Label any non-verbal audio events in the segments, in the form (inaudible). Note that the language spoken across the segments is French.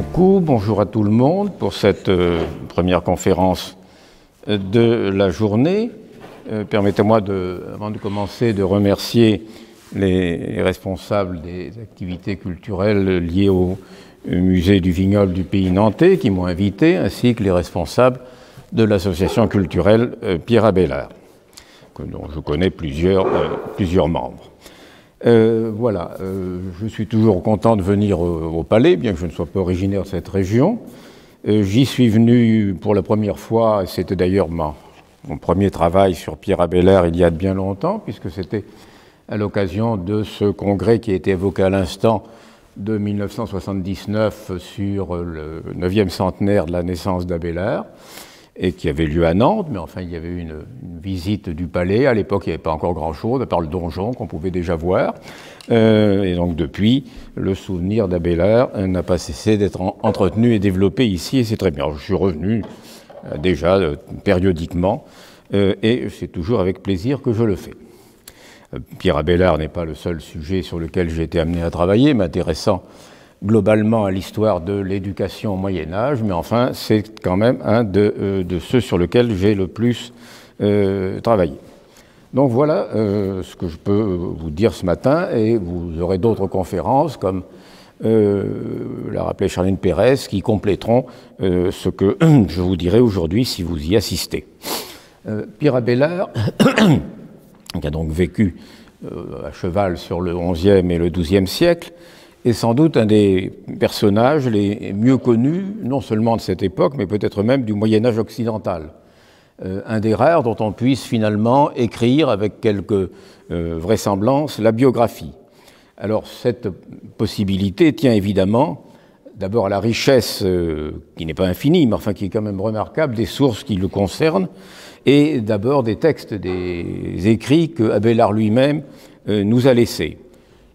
Bonjour à tout le monde pour cette euh, première conférence euh, de la journée. Euh, permettez-moi, avant de commencer, de remercier les responsables des activités culturelles liées au musée du vignoble du pays nantais qui m'ont invité, ainsi que les responsables de l'association culturelle Pierre Abélard, dont je connais plusieurs membres. Euh, voilà, euh, je suis toujours content de venir euh, au, Palais, bien que je ne sois pas originaire de cette région. J'y suis venu pour la première fois, c'était d'ailleurs mon, premier travail sur Pierre Abélard il y a bien longtemps, puisque c'était à l'occasion de ce congrès qui a été évoqué à l'instant de 1979 sur le 9e centenaire de la naissance d'Abélard et qui avait lieu à Nantes, mais enfin il y avait eu une, visite du palais. À l'époque, il n'y avait pas encore grand-chose, à part le donjon qu'on pouvait déjà voir. Euh, et donc depuis, le souvenir d'Abélard n'a pas cessé d'être entretenu et développé ici, et c'est très bien. je suis revenu euh, déjà euh, périodiquement, et c'est toujours avec plaisir que je le fais. Pierre Abélard n'est pas le seul sujet sur lequel j'ai été amené à travailler, m'intéressant globalement à l'histoire de l'éducation au Moyen Âge, mais enfin c'est quand même un de, euh, ceux sur lesquels j'ai le plus euh, travaillé. Donc voilà euh, ce que je peux vous dire ce matin, et vous aurez d'autres conférences comme l'a rappelé Charlene Pérez, qui compléteront ce que (clears throat) je vous dirai aujourd'hui si vous y assistez. Abélard, (coughs) qui a donc vécu à cheval sur le XIe et le XIIe siècle, est sans doute un des personnages les mieux connus, non seulement de cette époque, mais peut-être même du Moyen Âge occidental. Euh, un des rares dont on puisse finalement écrire avec quelque vraisemblances, euh, vraisemblance la biographie. Alors cette possibilité tient évidemment d'abord à la richesse, euh, qui n'est pas infinie, mais enfin qui est quand même remarquable, des sources qui le concernent, et d'abord des textes, des écrits que Abelard lui-même nous a laissés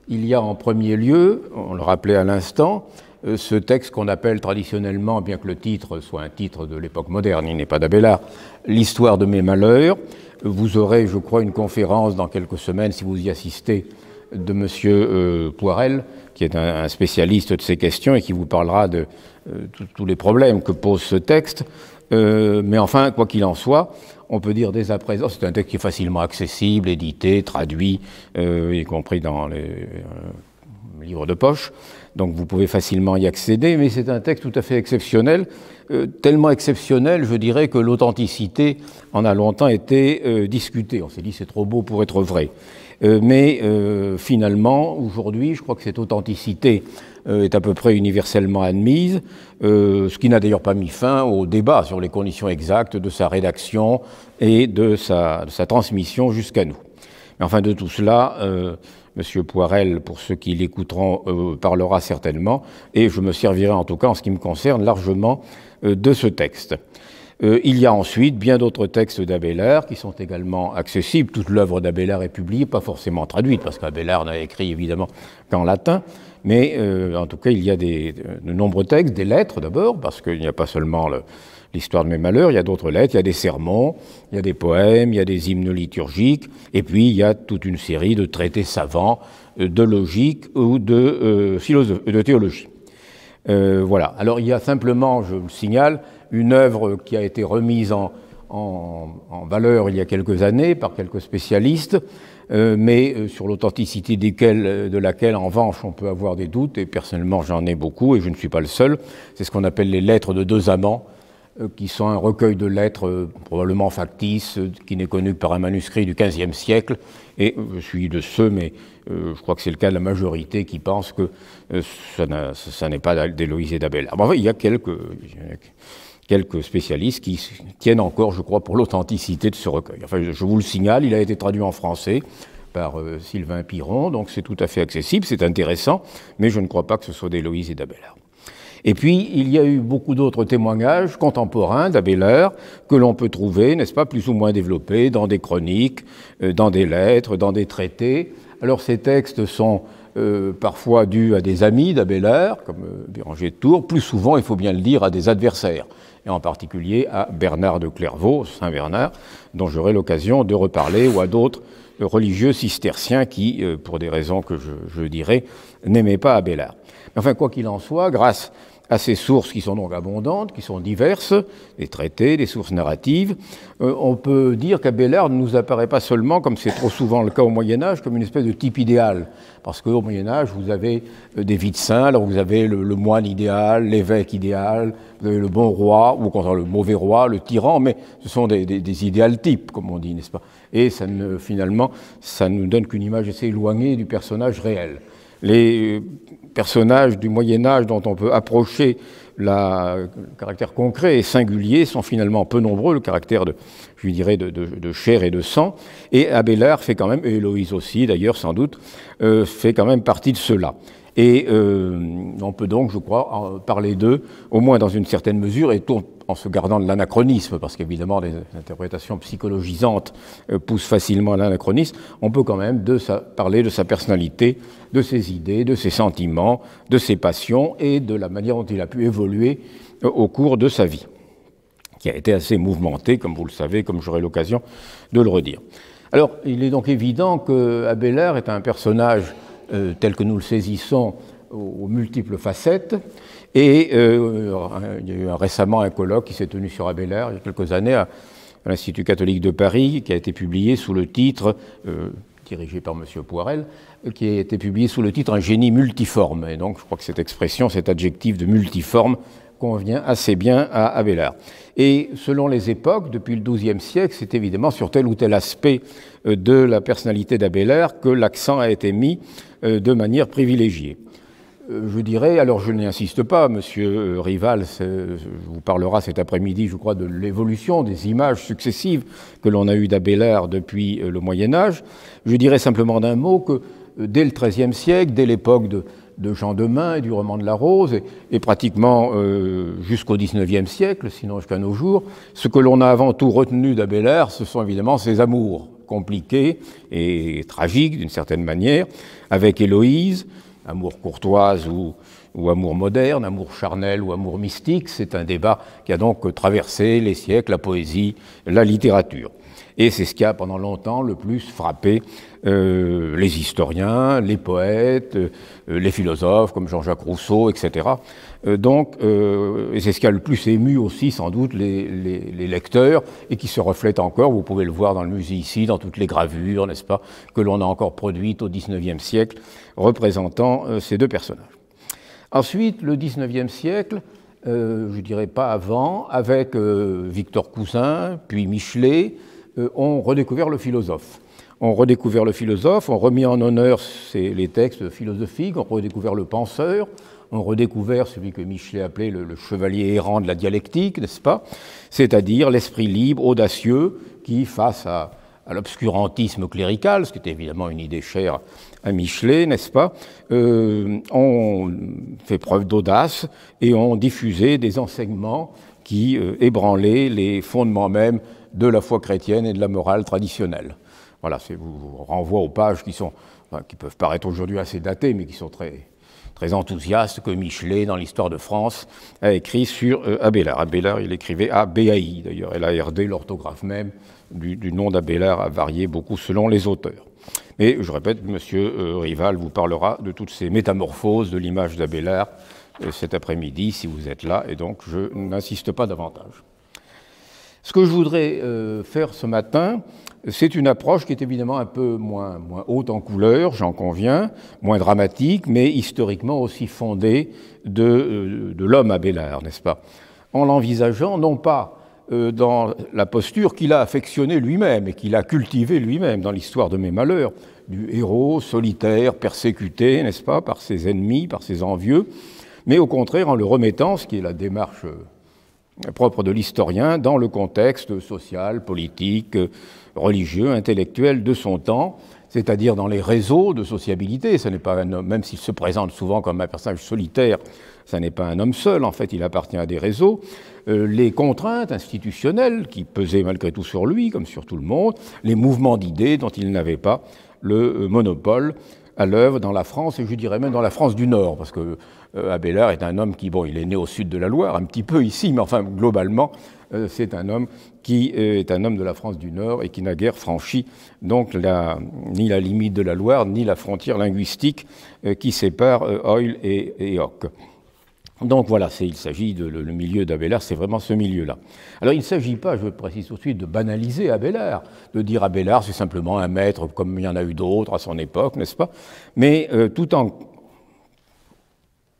il y a en premier lieu, on le rappelait à l'instant, euh, ce texte qu'on appelle traditionnellement, bien que le titre soit un titre de l'époque moderne, il n'est pas d'Abélard, L'histoire de mes malheurs. Vous aurez, je crois, une conférence dans quelques semaines, si vous y assistez, de M. Euh, Poirel, qui est un, spécialiste de ces questions et qui vous parlera de euh, tous les problèmes que pose ce texte. mais enfin, quoi qu'il en soit, on peut dire dès à présent, c'est un texte qui est facilement accessible, édité, traduit, euh, y compris dans les euh, livres de poche, donc vous pouvez facilement y accéder, mais c'est un texte tout à fait exceptionnel, euh, tellement exceptionnel, je dirais, que l'authenticité en a longtemps été discutée. On s'est dit c'est trop beau pour être vrai. mais finalement, aujourd'hui, je crois que cette authenticité euh, est à peu près universellement admise, euh, ce qui n'a d'ailleurs pas mis fin au débat sur les conditions exactes de sa rédaction et de sa, transmission jusqu'à nous. Mais enfin, de tout cela, euh, Monsieur Poirel, pour ceux qui l'écouteront, parlera certainement, et je me servirai en tout cas, en ce qui me concerne, largement de ce texte. il y a ensuite bien d'autres textes d'Abélard qui sont également accessibles. Toute l'œuvre d'Abélard est publiée, pas forcément traduite, parce qu'Abélard n'a écrit évidemment qu'en latin, mais euh, en tout cas, il y a euh, de nombreux textes, des lettres d'abord, parce qu'il n'y a pas seulement l'histoire de mes malheurs, il y a d'autres lettres, il y a des sermons, il y a des poèmes, il y a des hymnes liturgiques, et puis il y a toute une série de traités savants, euh, de logique ou de, de théologie. voilà. Alors il y a simplement, je le signale, une œuvre qui a été remise en valeur il y a quelques années par quelques spécialistes, euh, mais euh, sur l'authenticité euh, de laquelle, en revanche, on peut avoir des doutes, et personnellement j'en ai beaucoup, et je ne suis pas le seul. C'est ce qu'on appelle les lettres de deux amants, qui sont un recueil de lettres probablement factices, qui n'est connu que par un manuscrit du XVe siècle. Et je suis de ceux, mais je crois que c'est le cas de la majorité, qui pensent que ça n'est pas d'Éloïse et d'Abel. Enfin, il y a quelques quelques spécialistes qui tiennent encore, je crois, pour l'authenticité de ce recueil. Enfin, je vous le signale, il a été traduit en français par euh, Sylvain Piron, donc c'est tout à fait accessible, c'est intéressant, mais je ne crois pas que ce soit d'Héloïse et d'Abélard. Et puis, il y a eu beaucoup d'autres témoignages contemporains d'Abélard que l'on peut trouver, n'est-ce pas, plus ou moins développés dans des chroniques, euh, dans des lettres, dans des traités. Alors, ces textes sont euh, parfois dus à des amis d'Abélard, comme Béranger de Tours, plus souvent, il faut bien le dire, à des adversaires et en particulier à Bernard de Clairvaux, Saint Bernard, dont j'aurai l'occasion de reparler, ou à d'autres religieux cisterciens qui, euh, pour des raisons que je, dirais, n'aimaient pas Abélard. Enfin, quoi qu'il en soit, grâce à ces sources qui sont donc abondantes, qui sont diverses, des traités, des sources narratives, euh, on peut dire qu'Abélard ne nous apparaît pas seulement, comme c'est trop souvent le cas au Moyen Âge, comme une espèce de type idéal. Parce qu'au Moyen Âge, vous avez euh, des vides saints, alors vous avez le, moine idéal, l'évêque idéal, vous avez le bon roi, ou contraire le mauvais roi, le tyran, mais ce sont des, des, types, comme on dit, n'est-ce pas Et finalement, ça ne nous donne qu'une image assez éloignée du personnage réel les personnages du Moyen Âge dont on peut approcher le caractère concret et singulier sont finalement peu nombreux, le caractère de, je dirais, de, chair et de sang. Et Abélard fait quand même, et Héloïse aussi d'ailleurs sans doute, euh, fait quand même partie de cela. Et euh, on peut donc, je crois, parler d'eux, au moins dans une certaine mesure, et tout en se gardant de l'anachronisme, parce qu'évidemment les interprétations psychologisantes euh, poussent facilement à l'anachronisme, on peut quand même de parler de sa personnalité, de ses idées, de ses sentiments, de ses passions, et de la manière dont il a pu évoluer euh, au cours de sa vie, qui a été assez mouvementée, comme vous le savez, comme j'aurai l'occasion de le redire. Alors, il est donc évident que est un personnage euh, tel que nous le saisissons aux, multiples facettes. Et euh, il y a eu récemment un colloque qui s'est tenu sur Abélard il y a quelques années à, l'Institut catholique de Paris, qui a été publié sous le titre, euh, dirigé par M. Poirel, qui a été publié sous le titre Un génie multiforme. Et donc je crois que cette expression, cet adjectif de multiforme convient assez bien à Abélard. Et selon les époques, depuis le XIIe siècle, c'est évidemment sur tel ou tel aspect euh, de la personnalité d'Abélard que l'accent a été mis euh, de manière privilégiée. Euh, je dirais, alors je n'insiste pas, monsieur Rival vous parlera cet après-midi, je crois, de l'évolution des images successives que l'on a eues d'Abélard depuis le Moyen Âge. Je dirais simplement d'un mot que dès le XIIIe siècle, dès l'époque de, de Jean Demain et du roman de la Rose, et, pratiquement euh, jusqu'au jusqu'au XIXe siècle, sinon jusqu'à nos jours, ce que l'on a avant tout retenu d'Abélard, ce sont évidemment ses amours, compliqués et tragiques d'une certaine manière, avec Héloïse, amour courtoise ou amour moderne, amour charnel ou amour mystique, c'est un débat qui a donc traversé les siècles, la poésie, la littérature et c'est ce qui a pendant longtemps le plus frappé euh, les historiens, les poètes, euh, les philosophes comme Jean-Jacques Rousseau, etc. Euh, donc, c'est ce qui a le plus ému aussi sans doute les, les, lecteurs et qui se reflète encore, vous pouvez le voir dans le musée ici, dans toutes les gravures, n'est-ce pas, que l'on a encore produites au XIXe siècle représentant ces deux personnages. Ensuite, le XIXe siècle, je dirais pas avant, avec Victor Cousin, puis Michelet, euh, ont redécouvert le philosophe. On redécouvert le philosophe, on remis en honneur les textes philosophiques, on redécouvert le penseur, on redécouvert celui que Michelet appelait le, chevalier errant de la dialectique, n'est-ce pas C'est-à-dire l'esprit libre, audacieux, qui, face à, l'obscurantisme clérical, ce qui était évidemment une idée chère à Michelet, n'est-ce pas, euh, ont fait preuve d'audace et ont diffusé des enseignements qui euh, ébranlaient les fondements même de la foi chrétienne et de la morale traditionnelle. Voilà, c'est vous, renvoie aux pages qui, sont, qui peuvent paraître aujourd'hui assez datées, mais qui sont très, très enthousiastes, que Michelet, dans l'histoire de France, a écrit sur euh, Abélard. Abélard, il écrivait A-B-A-I, d'ailleurs, LARD, l'orthographe même du, nom d'Abélard a varié beaucoup selon les auteurs. Mais je répète, M. Euh, Rival vous parlera de toutes ces métamorphoses de l'image d'Abélard euh, cet après-midi, si vous êtes là, et donc je n'insiste pas davantage. Ce que je voudrais euh, faire ce matin, c'est une approche qui est évidemment un peu moins, haute en couleur, j'en conviens, moins dramatique, mais historiquement aussi fondée de, euh, l'homme l'homme Bélard, n'est-ce pas En l'envisageant, non pas euh, dans la posture qu'il a affectionnée lui-même et qu'il a cultivée lui-même dans l'histoire de mes malheurs, du héros solitaire, persécuté, n'est-ce pas, par ses ennemis, par ses envieux, mais au contraire en le remettant, ce qui est la démarche propre de l'historien dans le contexte social, politique, religieux, intellectuel de son temps, c'est-à-dire dans les réseaux de sociabilité. Ce n'est pas un homme, même s'il se présente souvent comme un personnage solitaire, ça n'est pas un homme seul, en fait, il appartient à des réseaux. Euh, les contraintes institutionnelles qui pesaient malgré tout sur lui, comme sur tout le monde, les mouvements d'idées dont il n'avait pas le euh, monopole, à l'œuvre dans la France, et je dirais même dans la France du Nord, parce que euh, est un homme qui, bon, il est né au sud de la Loire, un petit peu ici, mais enfin, globalement, euh, c'est un homme qui euh, est un homme de la France du Nord et qui n'a guère franchi donc ni la limite de la Loire, ni la frontière linguistique qui sépare Hoyle et, et donc voilà, il s'agit de le, milieu d'Abélard, c'est vraiment ce milieu-là. Alors il ne s'agit pas, je précise tout de suite, de banaliser Abélard, de dire Abélard c'est simplement un maître comme il y en a eu d'autres à son époque, n'est-ce pas Mais euh, tout en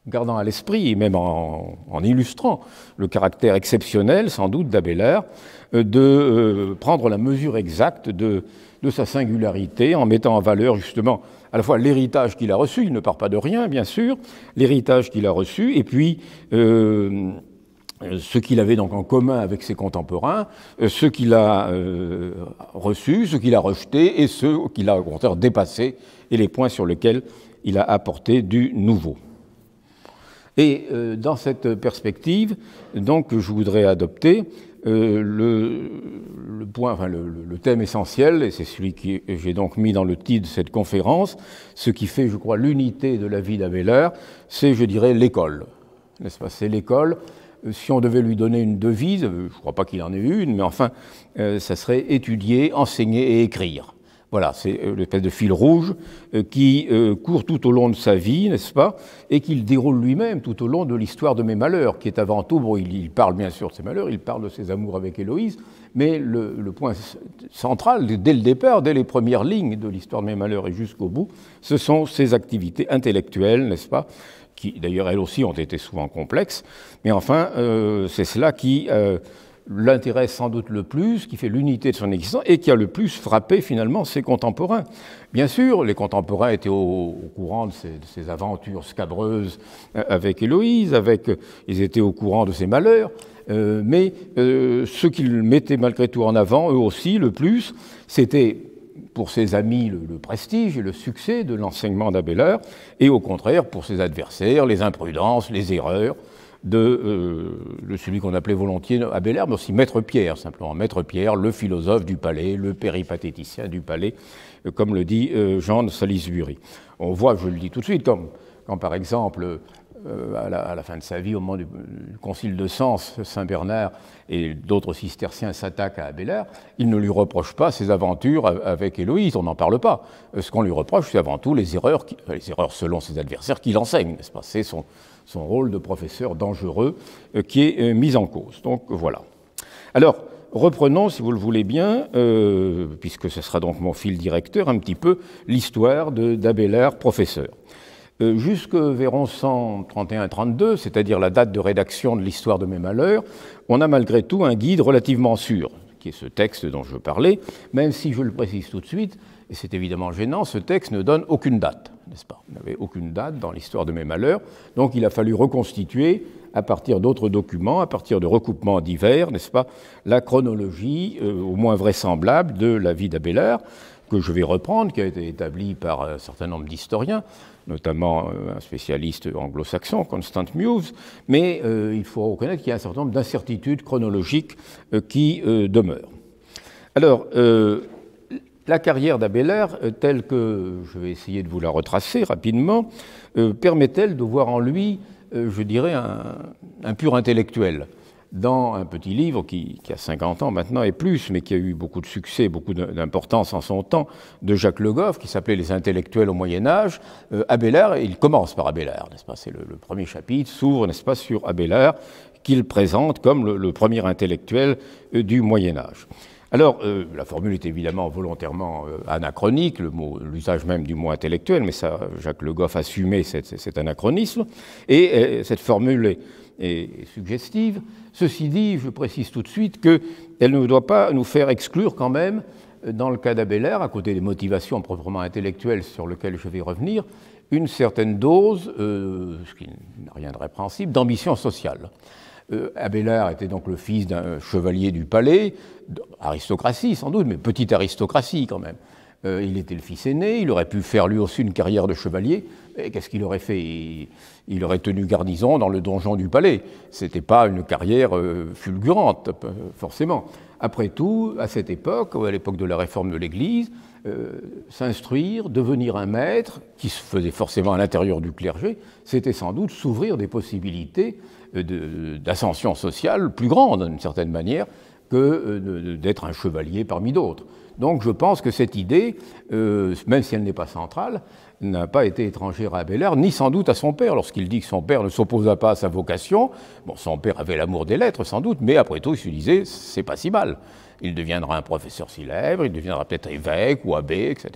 gardant à l'esprit, et même en, illustrant le caractère exceptionnel sans doute d'Abélard, euh, de euh, prendre la mesure exacte de sa singularité en mettant en valeur justement à la fois l'héritage qu'il a reçu, il ne part pas de rien, bien sûr, l'héritage qu'il a reçu, et puis euh, euh, ce qu'il avait donc en commun avec ses contemporains, euh, ce qu'il a reçu, ce qu'il a rejeté, et ce qu'il a au contraire dépassé, et les points sur lesquels il a apporté du nouveau. Et dans cette perspective, donc, je voudrais adopter euh, le, point, le, thème essentiel, et c'est celui que j'ai donc mis dans le titre de cette conférence, ce qui fait, je crois, l'unité de la vie d'Abeler, c'est, je dirais, l'école. N'est-ce pas C'est l'école. Euh, si on devait lui donner une devise, euh, je ne crois pas qu'il en ait une, mais enfin, ça serait étudier, enseigner et écrire. Voilà, c'est euh, l'espèce de fil rouge euh, qui euh, court tout au long de sa vie, n'est-ce pas, et qu'il déroule lui-même tout au long de l'histoire de mes malheurs, qui est avant tout, bon, il, parle bien sûr de ses malheurs, il parle de ses amours avec Héloïse, mais le, point central, dès le départ, dès les premières lignes de l'histoire de mes malheurs et jusqu'au bout, ce sont ses activités intellectuelles, n'est-ce pas, qui d'ailleurs elles aussi ont été souvent complexes, mais enfin, c'est cela qui l'intéresse sans doute le plus, qui fait l'unité de son existence et qui a le plus frappé finalement ses contemporains. Bien sûr, les contemporains étaient au, courant de ces, aventures scabreuses euh, avec Héloïse, avec, euh, ils étaient au courant de ses malheurs, euh, mais ce qu'ils mettaient malgré tout en avant, eux aussi, le plus, c'était pour ses amis le, prestige et le succès de l'enseignement d'Abélard, et au contraire pour ses adversaires les imprudences, les erreurs, euh, de celui qu'on appelait volontiers Abelard, mais aussi Maître Pierre, simplement. Maître Pierre, le philosophe du palais, le péripatéticien du palais, euh, comme le dit euh, Jean de Salisbury. On voit, je le dis tout de suite, comme quand par exemple, à la, fin de sa vie, au moment du, concile de Sens, Saint-Bernard et d'autres cisterciens s'attaquent à Abélard, il ne lui reproche pas ses aventures avec Héloïse, on n'en parle pas. Ce qu'on lui reproche, c'est avant tout les erreurs, les erreurs selon ses adversaires qu'il enseigne, n'est-ce pas C'est son, son rôle de professeur dangereux euh, qui est euh, mis en cause. Donc voilà. Alors, reprenons, si vous le voulez bien, euh, puisque ce sera donc mon fil directeur, un petit peu l'histoire d'Abelard, professeur. jusque vers 1131-32, c'est-à-dire la date de rédaction de l'histoire de mes malheurs, on a malgré tout un guide relativement sûr, qui est ce texte dont je parlais, même si je le précise tout de suite, et c'est évidemment gênant, ce texte ne donne aucune date n'est-ce pas n'avait aucune date dans l'histoire de mes malheurs, donc il a fallu reconstituer, à partir d'autres documents, à partir de recoupements divers, n'est-ce pas, la chronologie euh, au moins vraisemblable de la vie d'Abelard, que je vais reprendre, qui a été établie par un certain nombre d'historiens, notamment euh, un spécialiste anglo-saxon, Constant Muse, mais euh, il faut reconnaître qu'il y a un certain nombre d'incertitudes chronologiques qui demeurent. Alors, la carrière d'Abélard, euh, telle que je vais essayer de vous la retracer rapidement, euh, permet-elle de voir en lui, euh, je dirais, un, pur intellectuel Dans un petit livre qui, a 50 ans maintenant et plus, mais qui a eu beaucoup de succès, beaucoup d'importance en son temps, de Jacques Le Goff, qui s'appelait Les intellectuels au Moyen-Âge, Abélard, il commence par Abélard, n'est-ce pas C'est le, premier chapitre, s'ouvre, n'est-ce pas, sur Abélard, qu'il présente comme le premier intellectuel du Moyen-Âge. Alors, euh, la formule est évidemment volontairement euh, anachronique, l'usage même du mot intellectuel, mais ça, Jacques Le Goff assumait cet, cet anachronisme, et euh, cette formule est, suggestive. Ceci dit, je précise tout de suite qu'elle ne doit pas nous faire exclure quand même, dans le cas d'Abelard, à côté des motivations proprement intellectuelles sur lesquelles je vais revenir, une certaine dose, ce qui n'a rien de répréhensible, d'ambition sociale. Abélard était donc le fils d'un chevalier du palais, aristocratie sans doute, mais petite aristocratie quand même. Euh, il était le fils aîné, il aurait pu faire lui aussi une carrière de chevalier. Mais qu'est-ce qu'il aurait fait il, aurait tenu garnison dans le donjon du palais. C'était pas une carrière euh, fulgurante, forcément. Après tout, à cette époque, à l'époque de la réforme de l'Église, euh, s'instruire, devenir un maître, qui se faisait forcément à l'intérieur du clergé, c'était sans doute s'ouvrir des possibilités d'ascension sociale plus grande, d'une certaine manière, que euh, d'être un chevalier parmi d'autres. Donc je pense que cette idée, euh, même si elle n'est pas centrale, n'a pas été étrangère à Abélard, ni sans doute à son père, lorsqu'il dit que son père ne s'opposa pas à sa vocation. Bon, son père avait l'amour des lettres, sans doute, mais après tout, il se disait, c'est pas si mal. Il deviendra un professeur célèbre, il deviendra peut-être évêque ou abbé, etc.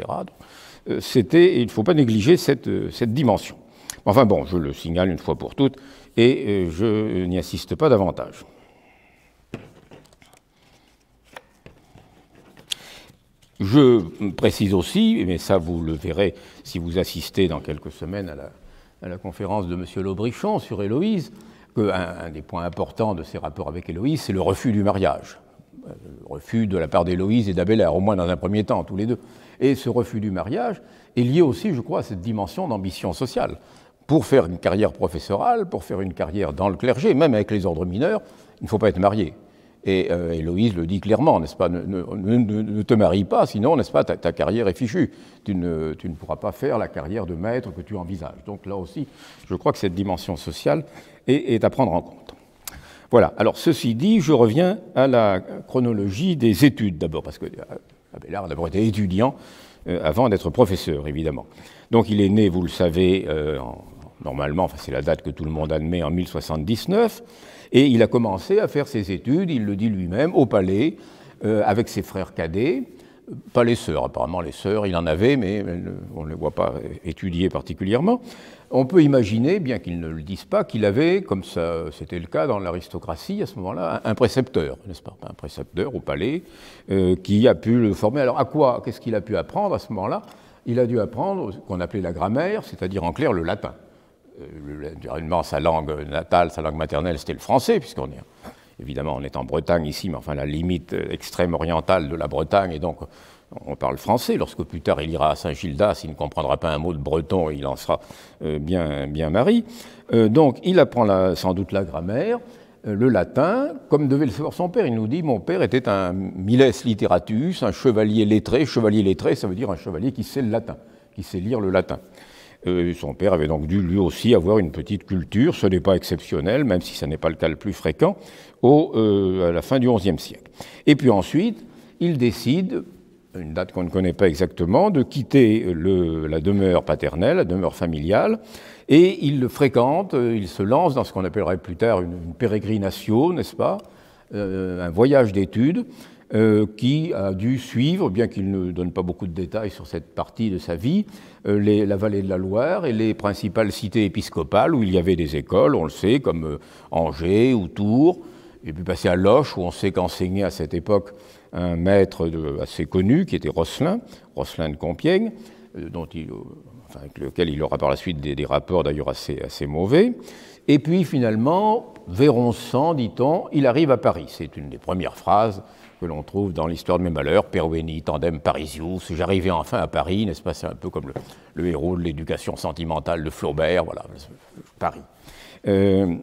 Euh, c'était, il ne faut pas négliger cette, cette, dimension. Enfin bon, je le signale une fois pour toutes, et je n'y assiste pas davantage. Je précise aussi, mais ça vous le verrez si vous assistez dans quelques semaines à la, conférence de M. Lobrichon sur Héloïse, qu'un un des points importants de ses rapports avec Héloïse, c'est le refus du mariage. Euh, le refus de la part d'Héloïse et d'Abélard, au moins dans un premier temps, tous les deux. Et ce refus du mariage est lié aussi, je crois, à cette dimension d'ambition sociale. Pour faire une carrière professorale, pour faire une carrière dans le clergé, même avec les ordres mineurs, il ne faut pas être marié. Et euh, Héloïse le dit clairement, n'est-ce pas ne, te marie pas, sinon, n'est-ce pas, ta, carrière est fichue. Tu ne, tu ne pourras pas faire la carrière de maître que tu envisages. Donc là aussi, je crois que cette dimension sociale est, à prendre en compte. Voilà. Alors, ceci dit, je reviens à la chronologie des études d'abord, parce que euh, Abelard a d'abord été étudiant euh, avant d'être professeur, évidemment. Donc, il est né, vous le savez, normalement, enfin, c'est la date que tout le monde admet, en 1079. Et il a commencé à faire ses études, il le dit lui-même, au palais, euh, avec ses frères cadets. Pas les sœurs, apparemment les sœurs, il en avait, mais on ne les voit pas étudier particulièrement. On peut imaginer, bien qu'ils ne le disent pas, qu'il avait, comme c'était le cas dans l'aristocratie à ce moment-là, un, précepteur, n'est-ce pas Un précepteur au palais euh, qui a pu le former. Alors à quoi Qu'est-ce qu'il a pu apprendre à ce moment-là Il a dû apprendre ce qu'on appelait la grammaire, c'est-à-dire en clair le latin naturellement, sa langue natale, sa langue maternelle, c'était le français, puisqu'on est évidemment on est en Bretagne ici, mais enfin la limite euh, extrême orientale de la Bretagne, et donc on parle français. Lorsque plus tard il ira à Saint-Gildas, il ne comprendra pas un mot de breton, il en sera euh, bien, bien mari. Euh, donc il apprend sans doute la grammaire, le latin, comme devait le savoir son père. Il nous dit Mon père était un miles literatus, un chevalier lettré. Chevalier lettré, ça veut dire un chevalier qui sait le latin, qui sait lire le latin. Euh, son père avait donc dû lui aussi avoir une petite culture, ce n'est pas exceptionnel, même si ce n'est pas le cas le plus fréquent, au, euh, à la fin du XIe siècle. Et puis ensuite, il décide, une date qu'on ne connaît pas exactement, de quitter la demeure paternelle, la demeure familiale, et il le fréquente, euh, il se lance dans ce qu'on appellerait plus tard une, pérégrination, n'est-ce pas un voyage d'études euh, qui a dû suivre, bien qu'il ne donne pas beaucoup de détails sur cette partie de sa vie, euh, la vallée de la Loire et les principales cités épiscopales où il y avait des écoles, on le sait, comme euh, Angers ou Tours, et puis passer bah, à Loche, où on sait qu'enseignait à cette époque un maître assez connu, qui était Rosselin, Rosselin de Compiègne, dont avec lequel il aura par la suite des, rapports d'ailleurs assez, assez mauvais. Et puis finalement, vers dit-on, il arrive à Paris. C'est une des premières phrases que l'on trouve dans l'histoire de mes malheurs, perweni Tandem, Parisius, j'arrivais enfin à Paris, n'est-ce pas, c'est un peu comme le, héros de l'éducation sentimentale de Flaubert, voilà, Paris, euh,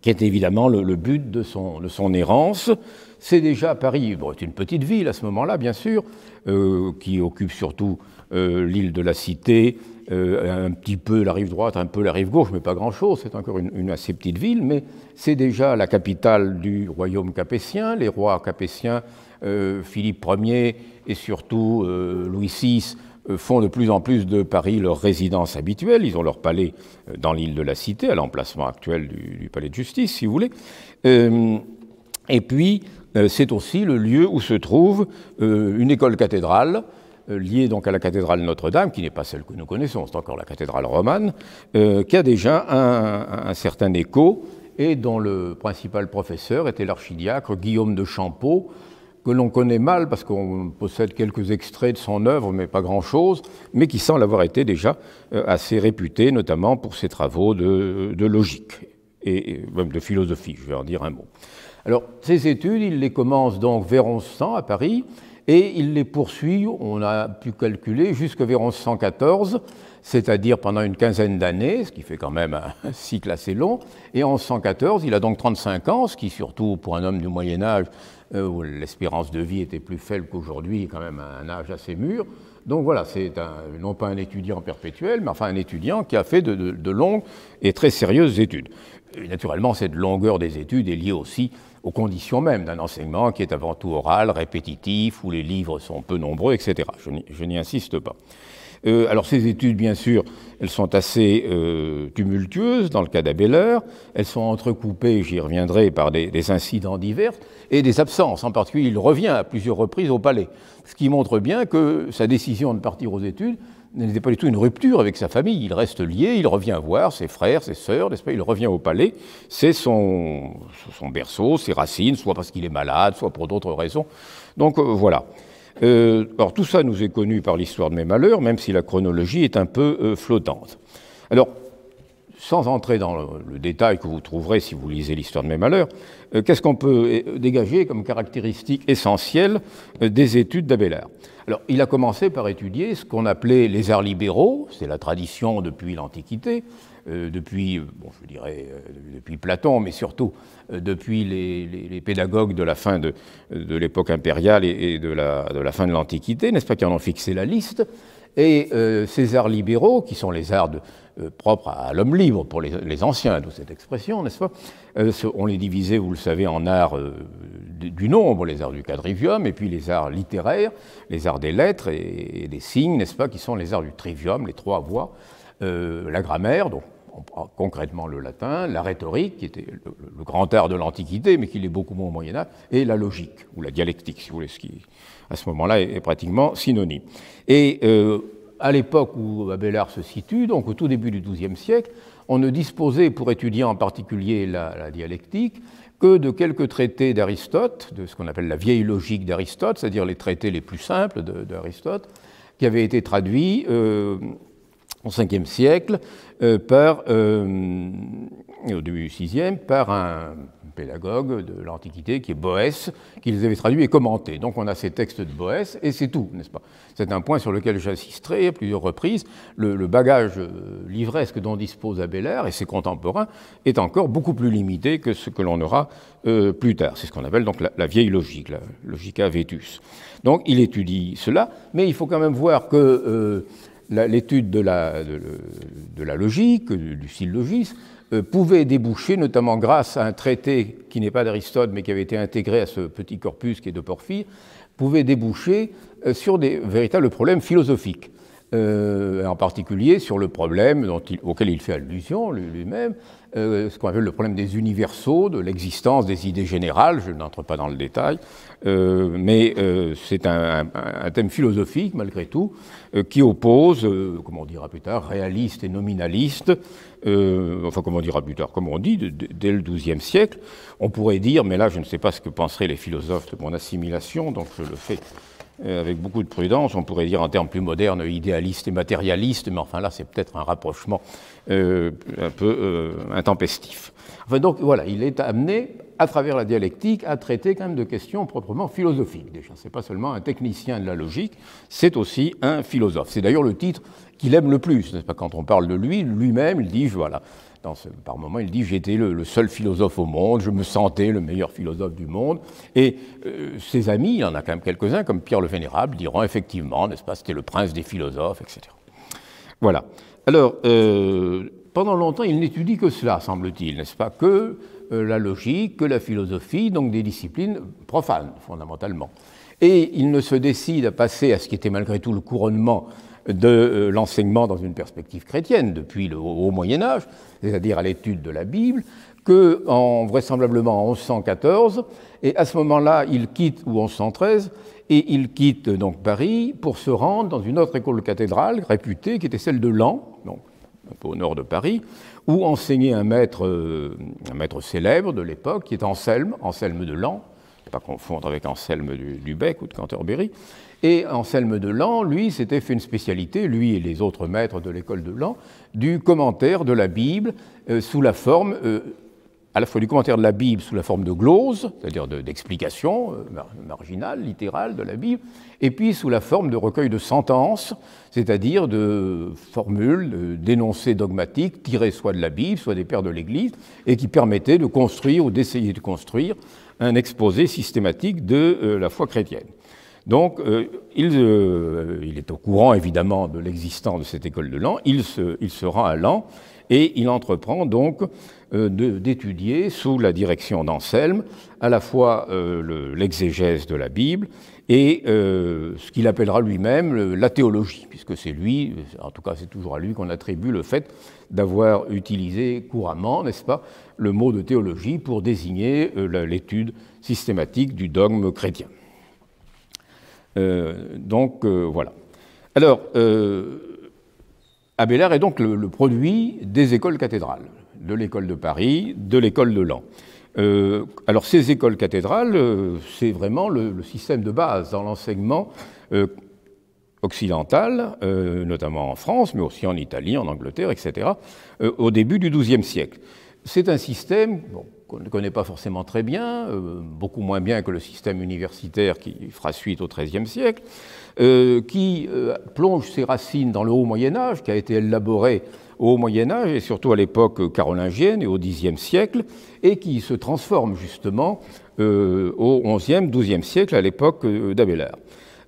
qui est évidemment le, but de son, son errance. C'est déjà Paris, une petite ville à ce moment-là, bien sûr, euh, qui occupe surtout euh, l'île de la Cité, euh, un petit peu la rive droite, un peu la rive gauche, mais pas grand-chose. C'est encore une, assez petite ville, mais c'est déjà la capitale du royaume capétien. Les rois capétiens, euh, Philippe Ier et surtout euh, Louis VI, font de plus en plus de Paris leur résidence habituelle. Ils ont leur palais dans l'île de la Cité, à l'emplacement actuel du, palais de justice, si vous voulez. et puis, c'est aussi le lieu où se trouve une école cathédrale euh, lié donc à la cathédrale Notre-Dame, qui n'est pas celle que nous connaissons, c'est encore la cathédrale romane, euh, qui a déjà un, certain écho et dont le principal professeur était l'archidiacre Guillaume de Champeau, que l'on connaît mal parce qu'on possède quelques extraits de son œuvre, mais pas grand-chose, mais qui semble avoir été déjà euh, assez réputé, notamment pour ses travaux de, de logique et même de philosophie, je vais en dire un mot. Alors, ses études, il les commence donc vers 1100 à Paris, et il les poursuit, on a pu calculer, jusque vers 1114, c'est-à-dire pendant une quinzaine d'années, ce qui fait quand même un (laughs) cycle assez long. Et en 1114, il a donc 35 ans, ce qui surtout pour un homme du Moyen Âge, euh, où l'espérance de vie était plus faible qu'aujourd'hui, est quand même un âge assez mûr. Donc voilà, c'est non pas un étudiant perpétuel, mais enfin un étudiant qui a fait de, longues et très sérieuses études. naturellement, cette longueur des études est liée aussi aux conditions même d'un enseignement qui est avant tout oral, répétitif, où les livres sont peu nombreux, etc. Je n'y insiste pas. Euh, alors ces études, bien sûr, elles sont assez euh, tumultueuses dans le cas d'Abeller. Elles sont entrecoupées, j'y reviendrai, par des, incidents divers et des absences. En particulier, il revient à plusieurs reprises au palais, ce qui montre bien que sa décision de partir aux études n'était pas du tout une rupture avec sa famille. Il reste lié, il revient voir ses frères, ses sœurs, n'est-ce pas Il revient au palais. C'est son, son berceau, ses racines, soit parce qu'il est malade, soit pour d'autres raisons. Donc euh, voilà. Euh, alors tout ça nous est connu par l'histoire de mes malheurs, même si la chronologie est un peu euh, flottante. Alors sans entrer dans le, détail que vous trouverez si vous lisez l'histoire de mes malheurs, euh, qu'est-ce qu'on peut euh, dégager comme caractéristique essentielle euh, des études d'Abélard Alors, il a commencé par étudier ce qu'on appelait les arts libéraux, c'est la tradition depuis l'Antiquité, depuis, je dirais, depuis Platon, mais surtout depuis les, pédagogues de la fin de, l'époque impériale et, de, la, fin de l'Antiquité, n'est-ce pas, qui en ont fixé la liste et euh, ces arts libéraux, qui sont les arts euh, propres à, l'homme libre, pour les, anciens, d'où cette expression, n'est-ce pas euh, On les divisait, vous le savez, en arts du nombre, les arts du quadrivium, et puis les arts littéraires, les arts des lettres et, des signes, n'est-ce pas, qui sont les arts du trivium, les trois voix, la grammaire, donc concrètement le latin, la rhétorique, qui était le, grand art de l'Antiquité, mais qui l'est beaucoup moins au Moyen Âge, et la logique, ou la dialectique, si vous voulez, ce qui à ce moment-là est, pratiquement synonyme. Et euh, à l'époque où Abélard se situe, donc au tout début du XIIe siècle, on ne disposait pour étudier en particulier la, dialectique que de quelques traités d'Aristote, de ce qu'on appelle la vieille logique d'Aristote, c'est-à-dire les traités les plus simples d'Aristote, qui avaient été traduits euh, au Ve siècle, euh, au début du VIe, par un pédagogue de l'Antiquité, qui est Boès, qui les avait traduits et commentés. Donc on a ces textes de Boès, et c'est tout, n'est-ce pas C'est un point sur lequel j'assisterai à plusieurs reprises. Le, bagage euh, livresque dont dispose Abélard et ses contemporains est encore beaucoup plus limité que ce que l'on aura euh, plus tard. C'est ce qu'on appelle donc la, vieille logique, la logica vetus. Donc il étudie cela, mais il faut quand même voir que... Euh, l'étude la, de la, logique, du syllogisme, euh, pouvait déboucher, notamment grâce à un traité qui n'est pas d'Aristote, mais qui avait été intégré à ce petit corpus qui est de Porphyre, pouvait déboucher euh, sur des véritables problèmes philosophiques. Euh, en particulier sur le problème auquel il fait allusion lui-même, euh, ce qu'on appelle le problème des universaux, de l'existence des idées générales, je n'entre pas dans le détail, euh, mais euh, c'est un, thème philosophique malgré tout, qui oppose, comme on dira plus tard, réaliste et nominaliste, enfin comme on dira plus tard, comme on dit, dès le XIIe siècle. On pourrait dire, mais là je ne sais pas ce que penseraient les philosophes de mon assimilation, donc je le fais euh, avec beaucoup de prudence, on pourrait dire en termes plus modernes, idéaliste et matérialiste, mais enfin là, c'est peut-être un rapprochement euh, un peu euh, intempestif. Enfin donc voilà, il est amené, à travers la dialectique, à traiter quand même de questions proprement philosophiques. Déjà, c'est pas seulement un technicien de la logique, c'est aussi un philosophe. C'est d'ailleurs le titre qu'il aime le plus, n'est-ce pas Quand on parle de lui, lui-même, il dit voilà, par moment, il dit J'étais le, seul philosophe au monde, je me sentais le meilleur philosophe du monde. Et euh, ses amis, il y en a quand même quelques-uns, comme Pierre le Vénérable, diront effectivement, n'est-ce pas, c'était le prince des philosophes, etc. Voilà. Alors, euh, pendant longtemps, il n'étudie que cela, semble-t-il, n'est-ce pas Que euh, la logique, que la philosophie, donc des disciplines profanes, fondamentalement. Et il ne se décide à passer à ce qui était malgré tout le couronnement de euh, l'enseignement dans une perspective chrétienne depuis le haut Moyen Âge, c'est-à-dire à, l'étude de la Bible, que en, vraisemblablement en 1114, et à ce moment-là, il quitte, ou 1113, et il quitte donc Paris pour se rendre dans une autre école cathédrale réputée, qui était celle de Lan, donc un peu au nord de Paris, où enseignait un maître, euh, un maître célèbre de l'époque, qui est Anselme, Anselme de Lan, pas confondre avec Anselme du, du Bec ou de Canterbury, et Anselme de lui, s'était fait une spécialité, lui et les autres maîtres de l'école de Lan, du commentaire de la Bible euh, sous la forme, euh, à la fois du commentaire de la Bible sous la forme de glose, c'est-à-dire d'explication euh, marginale, littérale de la Bible, et puis sous la forme de recueil de sentences, c'est-à-dire de formules, d'énoncés dogmatiques tirés soit de la Bible, soit des pères de l'Église, et qui permettaient de construire ou d'essayer de construire un exposé systématique de la foi chrétienne. Donc, euh, euh, il, est au courant, évidemment, de l'existence de cette école de Lan. Il se, rend à Lan et il entreprend donc euh, d'étudier, sous la direction d'Anselme, à la fois l'exégèse de la Bible et ce qu'il appellera lui-même la théologie, puisque c'est lui, en tout cas c'est toujours à lui qu'on attribue le fait d'avoir utilisé couramment, n'est-ce pas, le mot de théologie pour désigner l'étude systématique du dogme chrétien. Euh, donc euh, voilà. Alors, euh, Abélard est donc le, produit des écoles cathédrales, de l'école de Paris, de l'école de l'an alors ces écoles cathédrales, c'est vraiment le, système de base dans l'enseignement occidental, notamment en France, mais aussi en Italie, en Angleterre, etc., au début du XIIe siècle. C'est un système qu'on ne connaît pas forcément très bien, euh, beaucoup moins bien que le système universitaire qui fera suite au XIIIe siècle, euh, qui euh, plonge ses racines dans le Haut Moyen Âge, qui a été élaboré au Haut Moyen Âge et surtout à l'époque carolingienne et au Xe siècle, et qui se transforme justement au XIe, XIIe siècle, à l'époque d'Abélard.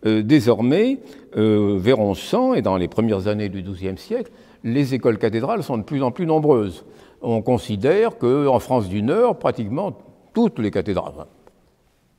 désormais, vers 1100 et dans les premières années du XIIe siècle, les écoles cathédrales sont de plus en plus nombreuses on considère qu'en France du Nord, pratiquement toutes les cathédrales,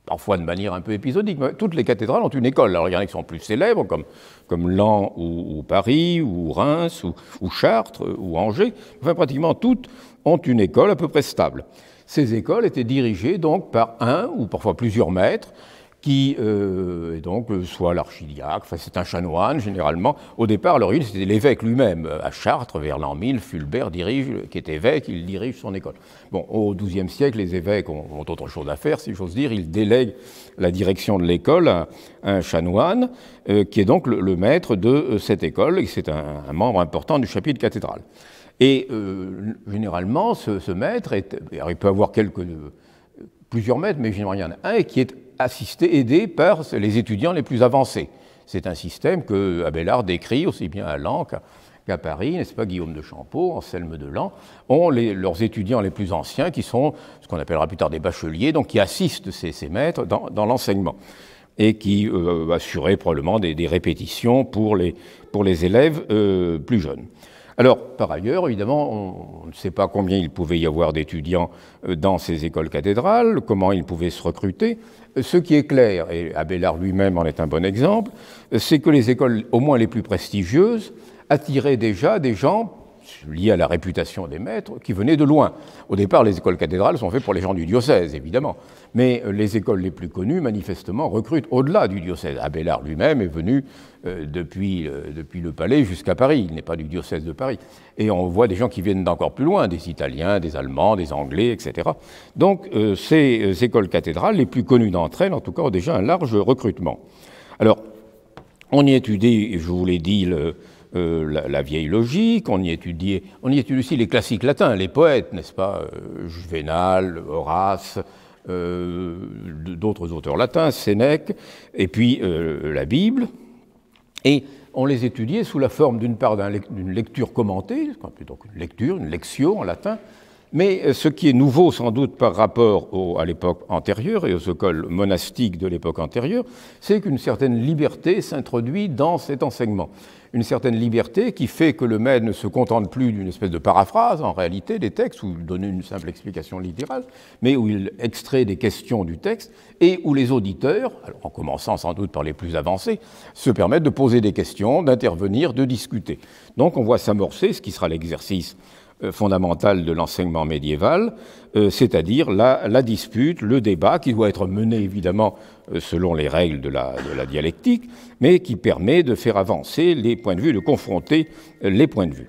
parfois de manière un peu épisodique, toutes les cathédrales ont une école. Alors il y en qui sont plus célèbres, comme, comme Lan ou, Paris, ou Reims, ou, ou, Chartres, ou Angers. Enfin, pratiquement toutes ont une école à peu près stable. Ces écoles étaient dirigées donc par un ou parfois plusieurs maîtres qui euh, est donc euh, soit l'archidiacre, enfin, c'est un chanoine généralement. Au départ, alors c'était l'évêque lui-même euh, à Chartres vers l'an 1000. Fulbert dirige, qui est évêque, il dirige son école. Bon, au XIIe siècle, les évêques ont, autre chose à faire, si j'ose dire. Ils délèguent la direction de l'école à, un chanoine, euh, qui est donc le, maître de cette école, et c'est un, membre important du chapitre cathédral. Et généralement, ce, maître, il peut avoir quelques plusieurs maîtres, mais généralement il y en a un qui est assisté, aidé par les étudiants les plus avancés. C'est un système que Abelard décrit aussi bien à Lens qu'à Paris, n'est-ce pas, Guillaume de Champeau, Anselme de Lan, ont leurs étudiants les plus anciens, qui sont ce qu'on appellera plus tard des bacheliers, donc qui assistent ces, maîtres dans, l'enseignement et qui euh, assuraient probablement des, répétitions pour les, pour les élèves euh, plus jeunes. Alors, par ailleurs, évidemment, on, ne sait pas combien il pouvait y avoir d'étudiants euh, dans ces écoles cathédrales, comment ils pouvaient se recruter ce qui est clair, et Abélard lui-même en est un bon exemple, c'est que les écoles, au moins les plus prestigieuses, attiraient déjà des gens liés à la réputation des maîtres, qui venaient de loin. Au départ, les écoles cathédrales sont faites pour les gens du diocèse, évidemment, mais euh, les écoles les plus connues, manifestement, recrutent au-delà du diocèse. Abélard lui-même est venu euh, euh, depuis, le palais jusqu'à Paris, il n'est pas du diocèse de Paris. Et on voit des gens qui viennent d'encore plus loin, des Italiens, des Allemands, des Anglais, etc. Donc ces écoles cathédrales, les plus connues d'entre elles, en tout cas, ont déjà un large recrutement. Alors, on y étudie, je vous l'ai dit, le, euh, la, vieille logique, on y, étudiait, on y étudie aussi les classiques latins, les poètes, n'est-ce pas euh, Juvenal, Horace, euh, d'autres auteurs latins, Sénèque, et puis la Bible. Et on les étudiait sous la forme d'une part d'une lecture commentée, donc une lecture, une lectio en latin, mais euh, ce qui est nouveau, sans doute par rapport à l'époque antérieure et aux écoles monastiques de l'époque antérieure, c'est qu'une certaine liberté s'introduit dans cet enseignement. Une certaine liberté qui fait que le maître ne se contente plus d'une espèce de paraphrase, en réalité, des textes, ou donner une simple explication littérale, mais où il extrait des questions du texte et où les auditeurs, en commençant sans doute par les plus avancés, se permettent de poser des questions, d'intervenir, de discuter. Donc on voit s'amorcer ce qui sera l'exercice euh, fondamentale de l'enseignement médiéval, euh, c'est-à-dire la, dispute, le débat, qui doit être mené évidemment euh, selon les règles de la, de la, dialectique, mais qui permet de faire avancer les points de vue, de confronter les points de vue.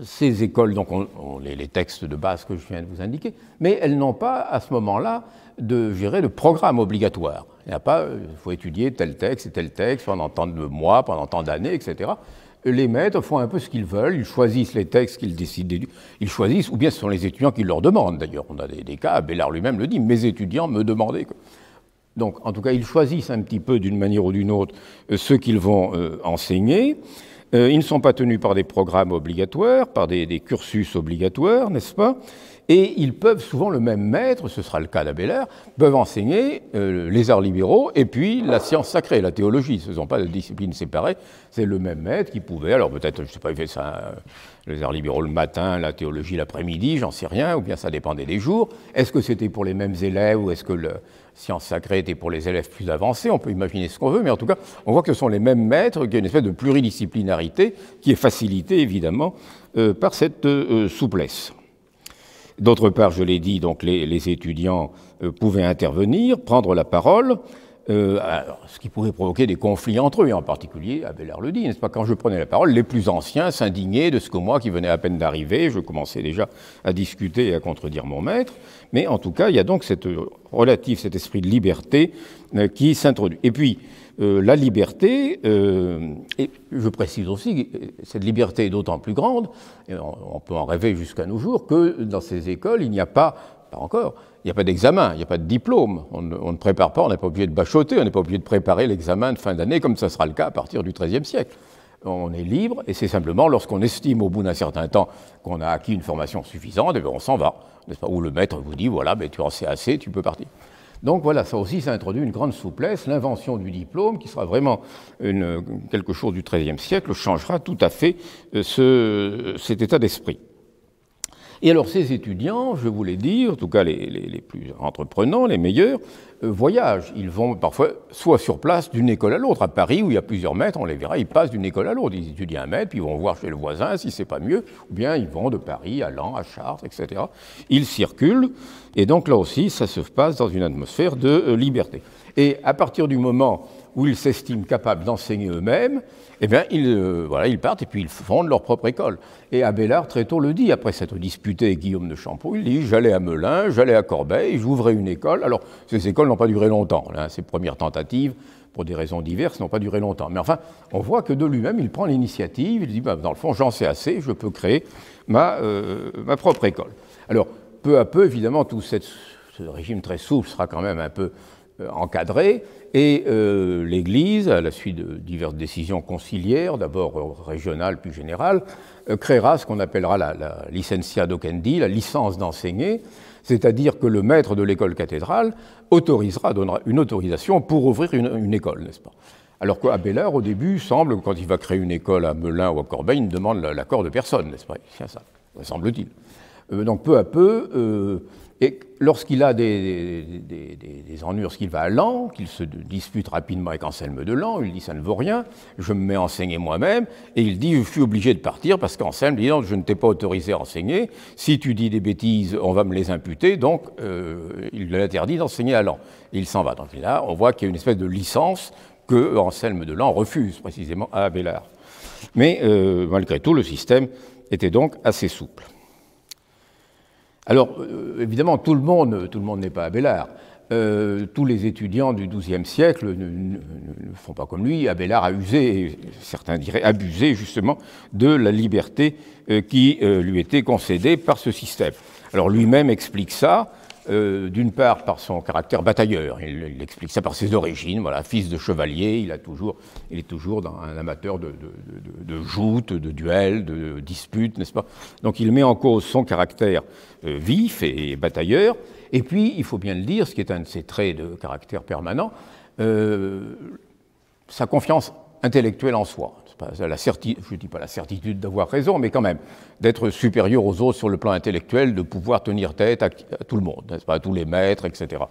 Ces écoles, donc, ont, les, les, textes de base que je viens de vous indiquer, mais elles n'ont pas à ce moment-là de gérer le programme obligatoire. Il n'y a pas, il faut étudier tel texte et tel texte pendant tant de mois, pendant tant d'années, etc les maîtres font un peu ce qu'ils veulent, ils choisissent les textes qu'ils décident, ils choisissent, ou bien ce sont les étudiants qui leur demandent. D'ailleurs, on a des, cas, Bellard lui-même le dit, mes étudiants me demandaient. Donc, en tout cas, ils choisissent un petit peu, d'une manière ou d'une autre, euh, ce qu'ils vont euh, enseigner. Euh, ils ne sont pas tenus par des programmes obligatoires, par des cursus obligatoires, n'est-ce pas et ils peuvent souvent, le même maître, ce sera le cas d'Abelard, peuvent enseigner euh, les arts libéraux et puis la science sacrée, la théologie. Ce ne sont pas des disciplines séparées, c'est le même maître qui pouvait, alors peut-être, je ne sais pas, il fait ça, euh, les arts libéraux le matin, la théologie l'après-midi, j'en sais rien, ou bien ça dépendait des jours. Est-ce que c'était pour les mêmes élèves ou est-ce que la science sacrée était pour les élèves plus avancés, on peut imaginer ce qu'on veut, mais en tout cas, on voit que ce sont les mêmes maîtres, qu'il y a une espèce de pluridisciplinarité qui est facilitée, évidemment, euh, par cette souplesse. D'autre part, je l'ai dit, donc les, étudiants euh, pouvaient intervenir, prendre la parole, euh, ce qui pouvait provoquer des conflits entre eux, et en particulier, Abelard le dit, n'est-ce pas, quand je prenais la parole, les plus anciens s'indignaient de ce que moi, qui venais à peine d'arriver, je commençais déjà à discuter et à contredire mon maître, mais en tout cas, il y a donc cette euh, relative, cet esprit de liberté qui s'introduit. Et puis, euh, la liberté, euh, et je précise aussi, cette liberté est d'autant plus grande, on, peut en rêver jusqu'à nos jours, que dans ces écoles, il n'y a pas, pas encore, il n'y a pas d'examen, il n'y a pas de diplôme. On, ne prépare pas, on n'est pas obligé de bachoter, on n'est pas obligé de préparer l'examen de fin d'année, comme ça sera le cas à partir du XIIIe siècle on est libre, et c'est simplement lorsqu'on estime au bout d'un certain temps qu'on a acquis une formation suffisante, et eh ben, on s'en va, n'est-ce pas Ou le maître vous dit, voilà, mais ben, tu en sais assez, tu peux partir. Donc voilà, ça aussi, ça introduit une grande souplesse. L'invention du diplôme, qui sera vraiment une, quelque chose du XIIIe siècle, changera tout à fait euh, cet état d'esprit. Et alors ces étudiants, je voulais dire, en tout cas les, plus entreprenants, les meilleurs, euh, voyagent. Ils vont parfois soit sur place d'une école à l'autre. À Paris, où il y a plusieurs maîtres, on les verra, ils passent d'une école à l'autre. Ils étudient un maître, puis ils vont voir chez le voisin si c'est pas mieux, ou bien ils vont de Paris à Lens, à Chartres, etc. Ils circulent. Et donc là aussi, ça se passe dans une atmosphère de euh, liberté. Et à partir du moment où ils s'estiment capables d'enseigner eux-mêmes, eh bien, ils, euh, voilà, ils partent et puis ils fondent leur propre école. Et Abélard, très tôt, le dit, après s'être disputé avec Guillaume de Champoux, il dit J'allais à Melun, j'allais à Corbeil, j'ouvrais une école. Alors, ces écoles n'ont pas duré longtemps. Hein. ces premières tentatives, pour des raisons diverses, n'ont pas duré longtemps. Mais enfin, on voit que de lui-même, il prend l'initiative il dit bah, Dans le fond, j'en sais assez, je peux créer ma, euh, ma propre école. Alors, peu à peu, évidemment, tout cette, ce régime très souple sera quand même un peu euh, encadré, et euh, l'Église, à la suite de diverses décisions conciliaires, d'abord euh, régionales puis générales, créera ce qu'on appellera la, licencia docendi, la licence d'enseigner, c'est-à-dire que le maître de l'école cathédrale autorisera, donnera une autorisation pour ouvrir une, école, n'est-ce pas alors qu'Abélard, au début, semble, quand il va créer une école à Melun ou à Corbeil, il ne demande l'accord de personne, n'est-ce pas C'est ça, semble-t-il. Euh, donc peu à peu, euh, et lorsqu'il a des, des, des, ennuis, lorsqu'il va à Lan, qu'il se dispute rapidement avec Anselme de Lan, il dit ça ne vaut rien, je me mets à enseigner moi-même, et il dit je suis obligé de partir parce qu'Anselme dit non, je ne t'ai pas autorisé à enseigner, si tu dis des bêtises, on va me les imputer, donc euh, il l'interdit d'enseigner à Lan. il s'en va. Donc là, on voit qu'il y a une espèce de licence que Anselme de Lan refuse précisément à Abélard. Mais malgré tout, le système était donc assez souple. Alors, euh, évidemment, tout le monde, tout le monde n'est pas Abélard. Euh, tous les étudiants du XIIe siècle ne, font pas comme lui. Abélard a usé, certains diraient abusé justement, de la liberté euh, qui lui était concédée par ce système. Alors lui-même explique ça. Euh, d'une part par son caractère batailleur, il, explique ça par ses origines, voilà, fils de chevalier, il, est toujours un amateur de, de, joutes, de duels, de disputes, n'est-ce pas Donc il met en cause son caractère euh, vif et, batailleur, et puis, il faut bien le dire, ce qui est un de ses traits de caractère permanent, euh, sa confiance intellectuelle en soi la je ne dis pas la certitude d'avoir raison, mais quand même, d'être supérieur aux autres sur le plan intellectuel, de pouvoir tenir tête à, tout le monde, n'est-ce pas, à tous les maîtres, etc.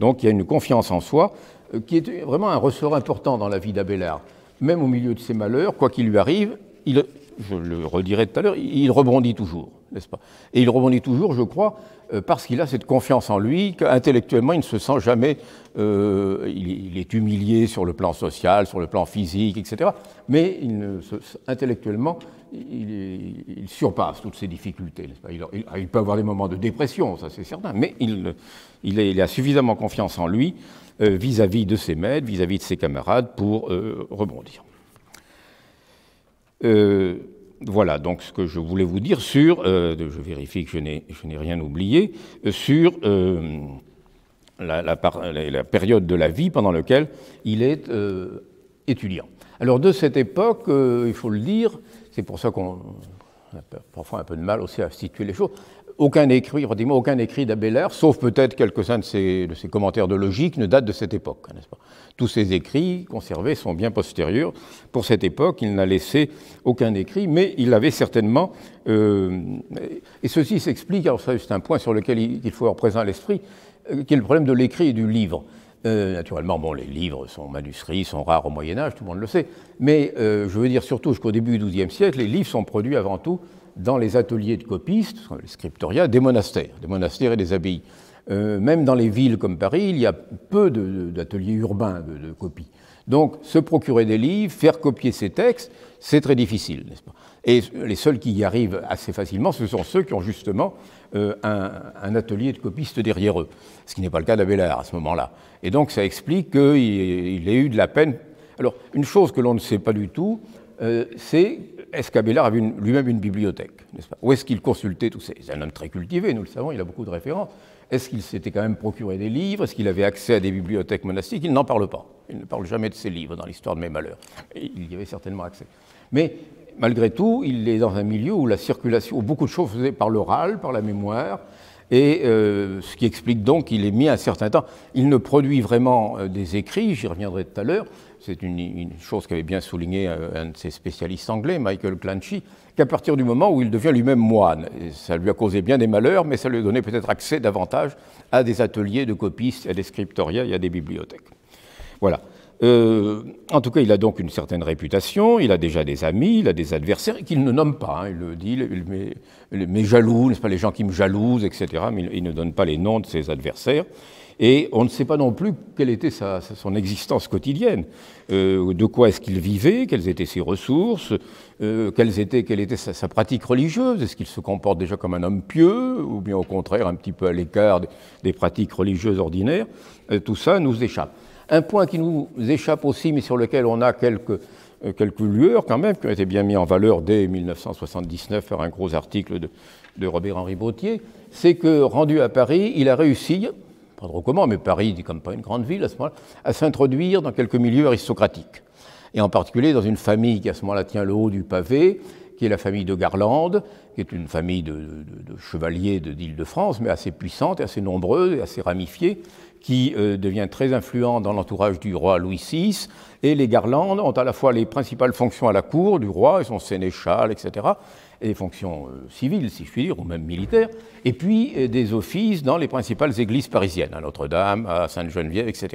Donc il y a une confiance en soi euh, qui est vraiment un ressort important dans la vie d'Abélard. Même au milieu de ses malheurs, quoi qu'il lui arrive, il, je le redirai tout à l'heure, il rebondit toujours. Et il rebondit toujours, je crois, euh, parce qu'il a cette confiance en lui, qu'intellectuellement, il ne se sent jamais, euh, il, est humilié sur le plan social, sur le plan physique, etc. Mais intellectuellement, il, surpasse toutes ces difficultés. Ah, il, peut avoir des moments de dépression, ça c'est certain, mais il, a suffisamment confiance en lui euh, vis-à-vis de ses maîtres, vis-à-vis de ses camarades, pour rebondir. Euh, voilà donc ce que je voulais vous dire sur, euh, je vérifie que je n'ai rien oublié, euh, sur euh, la, période de la vie pendant laquelle il est étudiant. Alors de cette époque, il faut le dire, c'est pour ça qu'on a parfois un peu de mal aussi à situer les choses, aucun écrit, aucun écrit sauf peut-être quelques-uns de ses, commentaires de logique, ne date de cette époque, n'est-ce pas Tous ses écrits conservés sont bien postérieurs. Pour cette époque, il n'a laissé aucun écrit, mais il avait certainement. Euh, et ceci s'explique, alors c'est un point sur lequel il faut avoir présent à l'esprit, euh, qui est le problème de l'écrit et du livre. Euh, naturellement, bon, les livres sont manuscrits, sont rares au Moyen Âge, tout le monde le sait. Mais je veux dire surtout jusqu'au début du XIIe siècle, les livres sont produits avant tout dans les ateliers de copistes, les scriptoria, des monastères, des monastères et des abbayes. Euh, même dans les villes comme Paris, il y a peu d'ateliers urbains de, de copie. Donc, se procurer des livres, faire copier ces textes, c'est très difficile, n'est-ce pas Et les seuls qui y arrivent assez facilement, ce sont ceux qui ont justement euh, un, atelier de copistes derrière eux, ce qui n'est pas le cas d'Abélard à ce moment-là. Et donc, ça explique qu'il ait eu de la peine. Alors, une chose que l'on ne sait pas du tout, euh, c'est Escabella avait lui-même une bibliothèque, n'est-ce pas Où est-ce qu'il consultait tous ces... C'est un homme très cultivé, nous le savons, il a beaucoup de références. Est-ce qu'il s'était quand même procuré des livres Est-ce qu'il avait accès à des bibliothèques monastiques Il n'en parle pas. Il ne parle jamais de ses livres dans l'histoire de mes malheurs. Il y avait certainement accès. Mais malgré tout, il est dans un milieu où la circulation, où beaucoup de choses faisaient par l'oral, par la mémoire, et euh, ce qui explique donc qu'il est mis un certain temps. Il ne produit vraiment euh, des écrits, j'y reviendrai tout à l'heure, c'est une, chose qu'avait bien souligné euh, un de ses spécialistes anglais, Michael Clanchy, qu'à partir du moment où il devient lui-même moine, ça lui a causé bien des malheurs, mais ça lui a donné peut-être accès davantage à des ateliers de copistes, à des scriptorias et à des bibliothèques. Voilà. Euh, en tout cas, il a donc une certaine réputation, il a déjà des amis, il a des adversaires qu'il ne nomme pas. Hein. il le dit, il, met, il jaloux, n'est-ce pas, les gens qui me jalousent, etc. Mais il ne donne pas les noms de ses adversaires. Et on ne sait pas non plus quelle était sa, son existence quotidienne, euh, de quoi est-ce qu'il vivait, quelles étaient ses ressources, euh, quelles étaient, quelle était sa, pratique religieuse, est-ce qu'il se comporte déjà comme un homme pieux, ou bien au contraire un petit peu à l'écart des pratiques religieuses ordinaires, euh, tout ça nous échappe. Un point qui nous échappe aussi, mais sur lequel on a quelques, euh, quelques lueurs quand même, qui ont été bien mis en valeur dès 1979 par un gros article de, de Robert-Henri Bautier, c'est que rendu à Paris, il a réussi, pas trop comment, mais Paris n'est comme pas une grande ville à ce moment-là, à s'introduire dans quelques milieux aristocratiques. Et en particulier dans une famille qui à ce moment-là tient le haut du pavé, qui est la famille de Garlande, qui est une famille de, de, de chevaliers d'Île-de-France, mais assez puissante, assez nombreuse, et assez ramifiée, qui euh, devient très influente dans l'entourage du roi Louis VI. Et les Garlandes ont à la fois les principales fonctions à la cour du roi, ils sont sénéchal, etc., et des fonctions euh, civiles, si je puis dire, ou même militaires, et puis euh, des offices dans les principales églises parisiennes, à Notre-Dame, à Sainte-Geneviève, etc.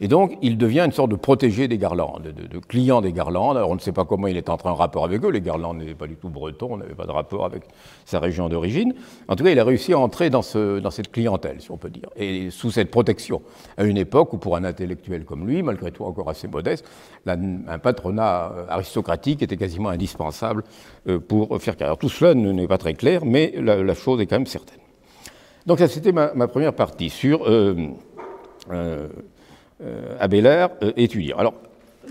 Et donc, il devient une sorte de protégé des Garlandes, de, client des Garlandes. Alors, on ne sait pas comment il est entré en rapport avec eux. Les Garlandes n'étaient pas du tout bretons, n'avait pas de rapport avec sa région d'origine. En tout cas, il a réussi à entrer dans, ce, dans cette clientèle, si on peut dire, et sous cette protection, à une époque où, pour un intellectuel comme lui, malgré tout encore assez modeste, un patronat euh, aristocratique était quasiment indispensable pour faire carrière. Alors tout cela n'est pas très clair, mais la, chose est quand même certaine. Donc ça, c'était ma, première partie sur euh, euh, euh, Abélard étudiant. Alors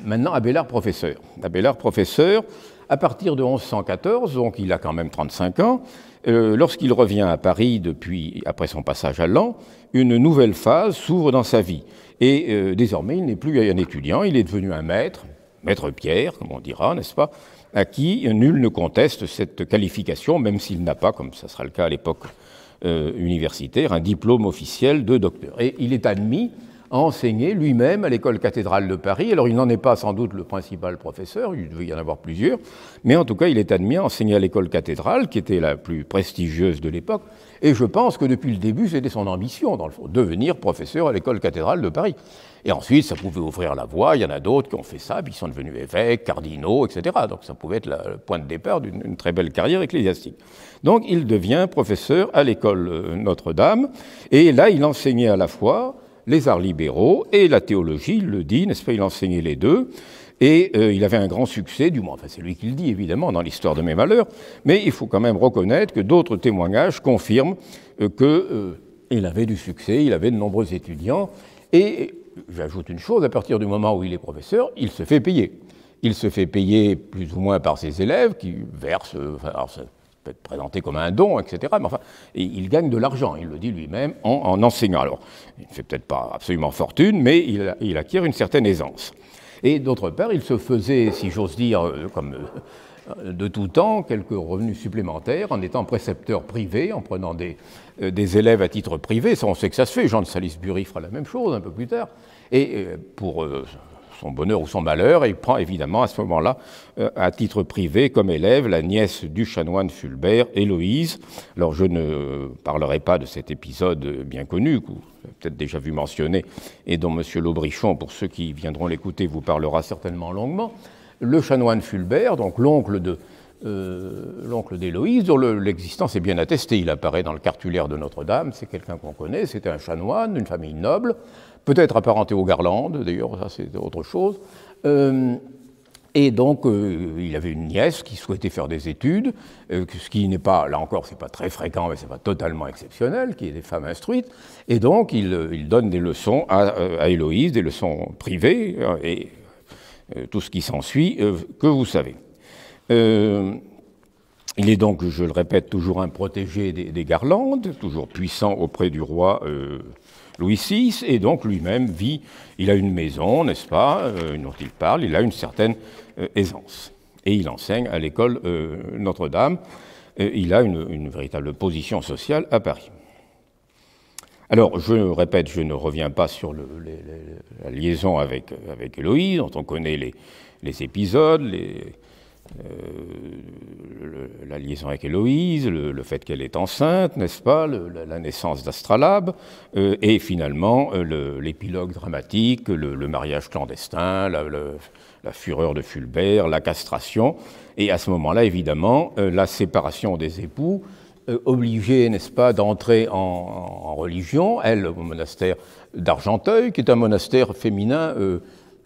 maintenant, Abélard professeur. Abélard professeur, à partir de 1114, donc il a quand même 35 ans, lorsqu'il revient à Paris depuis, après son passage à Lan, une nouvelle phase s'ouvre dans sa vie. Et désormais, il n'est plus un étudiant, il est devenu un maître, maître Pierre, comme on dira, n'est-ce pas à qui nul ne conteste cette qualification, même s'il n'a pas, comme ça sera le cas à l'époque euh, universitaire, un diplôme officiel de docteur. Et il est admis à enseigner lui-même à l'école cathédrale de Paris. Alors il n'en est pas sans doute le principal professeur, il devait y en avoir plusieurs, mais en tout cas il est admis à enseigner à l'école cathédrale, qui était la plus prestigieuse de l'époque, et je pense que depuis le début c'était son ambition, dans le fond, devenir professeur à l'école cathédrale de Paris. Et ensuite, ça pouvait ouvrir la voie. Il y en a d'autres qui ont fait ça, puis ils sont devenus évêques, cardinaux, etc. Donc ça pouvait être le point de départ d'une très belle carrière ecclésiastique. Donc il devient professeur à l'école euh, Notre-Dame. Et là, il enseignait à la fois les arts libéraux et la théologie, il le dit, n'est-ce pas Il enseignait les deux. Et euh, il avait un grand succès, du moins, enfin c'est lui qui le dit évidemment dans l'histoire de mes malheurs, mais il faut quand même reconnaître que d'autres témoignages confirment euh, qu'il avait du succès, il avait de nombreux étudiants, et j'ajoute une chose, à partir du moment où il est professeur, il se fait payer. Il se fait payer plus ou moins par ses élèves qui versent, euh, ça peut être présenté comme un don, etc. Mais enfin, il gagne de l'argent, il le dit lui-même, en, enseignant. Alors, il ne fait peut-être pas absolument fortune, mais il, il acquiert une certaine aisance. Et d'autre part, il se faisait, si j'ose dire, euh, comme euh, de tout temps quelques revenus supplémentaires en étant précepteur privé, en prenant euh, des, élèves à titre privé. Ça, on sait que ça se fait. Jean de Salisbury fera la même chose un peu plus tard. Et euh, pour euh, son bonheur ou son malheur, il prend évidemment à ce moment-là, à titre privé, comme élève, la nièce du chanoine Fulbert, Héloïse. Alors je ne parlerai pas de cet épisode bien connu, que vous avez peut-être déjà vu mentionné, et dont M. Laubrichon, pour ceux qui viendront l'écouter, vous parlera certainement longuement le chanoine Fulbert, donc l'oncle de, euh, l'oncle d'Héloïse, dont l'existence est bien attestée. Il apparaît dans le cartulaire de Notre-Dame, c'est quelqu'un qu'on connaît, c'était un chanoine, d'une famille noble, peut-être apparenté aux Garlandes, d'ailleurs, ça c'est autre chose. Euh, et donc, euh, il avait une nièce qui souhaitait faire des études, ce qui n'est pas, là encore, c'est pas très fréquent, mais c'est pas totalement exceptionnel, qui est des femmes instruites. Et donc, il, donne des leçons à, à Héloïse, des leçons privées, hein, et euh, tout ce qui s'ensuit, euh, que vous savez. Euh, il est donc, je le répète, toujours un protégé des, Garlandes, toujours puissant auprès du roi Louis VI, et donc lui-même vit, il a une maison, n'est-ce pas, dont il parle, il a une certaine aisance. Et il enseigne à l'école Notre-Dame, il a une véritable position sociale à Paris. Alors, je répète, je ne reviens pas sur la liaison avec, Héloïse, dont on connaît les, épisodes, euh, la liaison avec Héloïse, le, fait qu'elle est enceinte, n'est-ce pas, la naissance d'Astralabe, euh, et finalement euh, l'épilogue dramatique, le, mariage clandestin, la fureur de Fulbert, la castration, et à ce moment-là, évidemment, la séparation des époux euh, obligée, n'est-ce pas, d'entrer en, religion, elle, au monastère d'Argenteuil, qui est un monastère féminin, euh,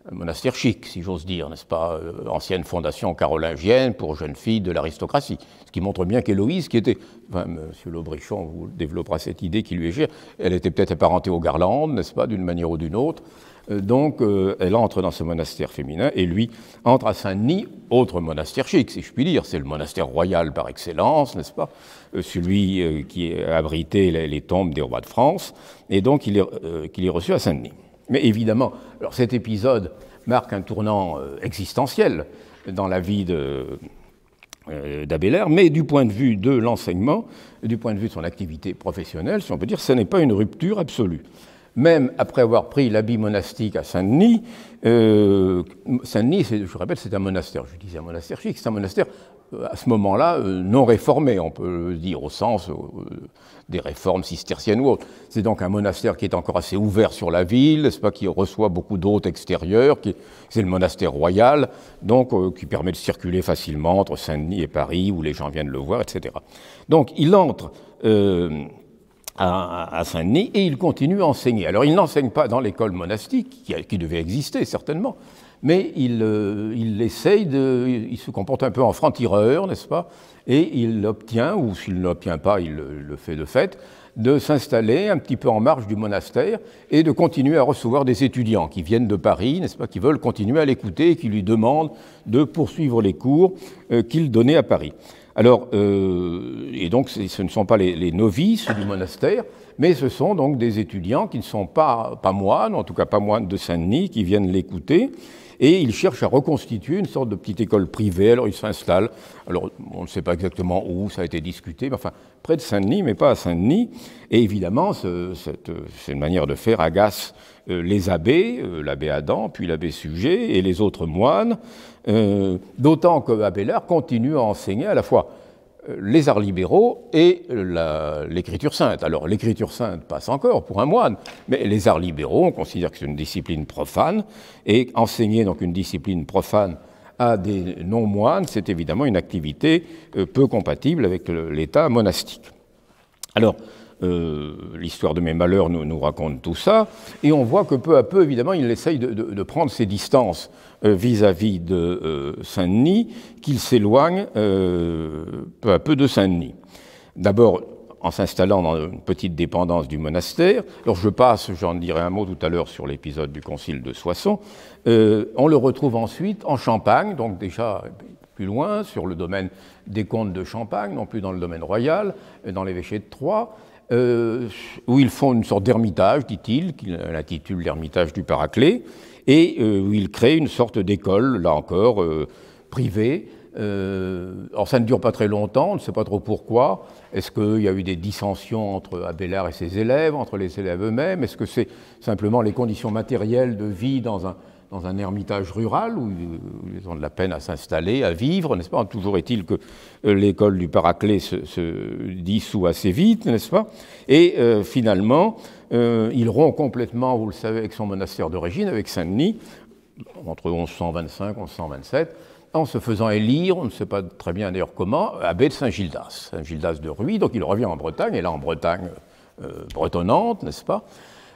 un monastère chic, si j'ose dire, n'est-ce pas, euh, ancienne fondation carolingienne pour jeunes filles de l'aristocratie. Ce qui montre bien qu'Héloïse, qui était, enfin, Monsieur Laubrichon vous développera cette idée qui lui est chère, elle était peut-être apparentée aux Garlandes, n'est-ce pas, d'une manière ou d'une autre. Donc, elle entre dans ce monastère féminin et lui entre à Saint-Denis, autre monastère chic, si je puis dire. C'est le monastère royal par excellence, n'est-ce pas euh, celui euh, qui a abrité les tombes des rois de France, et donc il est, euh, qu'il est reçu à Saint-Denis. Mais évidemment, alors cet épisode marque un tournant existentiel dans la vie de, d'Abélard, mais du point de vue de l'enseignement, du point de vue de son activité professionnelle, si on peut dire, ce n'est pas une rupture absolue. Même après avoir pris l'habit monastique à Saint-Denis, Saint-Denis, je vous rappelle, c'est un monastère, je disais un monastère chic, c'est un monastère euh, à ce moment-là euh, non réformé, on peut le dire au sens euh, des réformes cisterciennes ou autres. C'est donc un monastère qui est encore assez ouvert sur la ville, nest pas, qui reçoit beaucoup d'hôtes extérieurs, c'est le monastère royal, donc qui permet de circuler facilement entre Saint-Denis et Paris, où les gens viennent le voir, etc. Donc il entre à, Saint-Denis et il continue à enseigner. Alors il n'enseigne pas dans l'école monastique, qui devait exister certainement, mais il, euh, il essaye de. Il, se comporte un peu en franc-tireur, n'est-ce pas Et il obtient, ou s'il n'obtient pas, il le, fait de fait, de s'installer un petit peu en marge du monastère et de continuer à recevoir des étudiants qui viennent de Paris, n'est-ce pas, qui veulent continuer à l'écouter et qui lui demandent de poursuivre les cours euh, qu'il donnait à Paris. Alors, euh, et donc ce ne sont pas les, novices du monastère, mais ce sont donc des étudiants qui ne sont pas moines, en tout cas pas moines de Saint-Denis, qui viennent l'écouter et il cherche à reconstituer une sorte de petite école privée. Alors il s'installe, alors on ne sait pas exactement où, ça a été discuté, mais enfin près de Saint-Denis, mais pas à Saint-Denis. Et évidemment, ce, cette, manière de faire agace euh, les abbés, euh, l'abbé Adam, puis l'abbé Suger et les autres moines, euh, d'autant que Abélard continue à enseigner à la fois les arts libéraux et l'écriture sainte. Alors l'écriture sainte passe encore pour un moine, mais les arts libéraux, on considère que c'est une discipline profane, et enseigner donc une discipline profane à des non-moines, c'est évidemment une activité euh, peu compatible avec l'État monastique. Alors, euh, l'histoire de mes malheurs nous, raconte tout ça. Et on voit que peu à peu, évidemment, il essaye de, prendre ses distances euh, vis-à-vis de euh, Saint-Denis, qu'il s'éloigne peu à peu de Saint-Denis. D'abord, en s'installant dans une petite dépendance du monastère. Alors je passe, j'en dirai un mot tout à l'heure sur l'épisode du concile de Soissons. on le retrouve ensuite en Champagne, donc déjà plus loin, sur le domaine des comtes de Champagne, non plus dans le domaine royal, dans l'évêché de Troyes. Euh, où ils font une sorte d'ermitage, dit-il, qu'il intitule l'ermitage du Paraclet, et euh, où il crée une sorte d'école, là encore, euh, privée. alors ça ne dure pas très longtemps, on ne sait pas trop pourquoi. Est-ce qu'il y a eu des dissensions entre Abélard et ses élèves, entre les élèves eux-mêmes Est-ce que c'est simplement les conditions matérielles de vie dans un, dans un ermitage rural où ils ont de la peine à s'installer, à vivre, n'est-ce pas Toujours est-il que euh, l'école du Paraclet se, dissout assez vite, n'est-ce pas Et euh, finalement, euh, il rompt complètement, vous le savez, avec son monastère d'origine, avec Saint-Denis, entre 1125 et 1127, en se faisant élire, on ne sait pas très bien d'ailleurs comment, abbé de Saint-Gildas, Saint-Gildas de Ruy, donc il revient en Bretagne, et là en Bretagne bretonnante, n'est-ce pas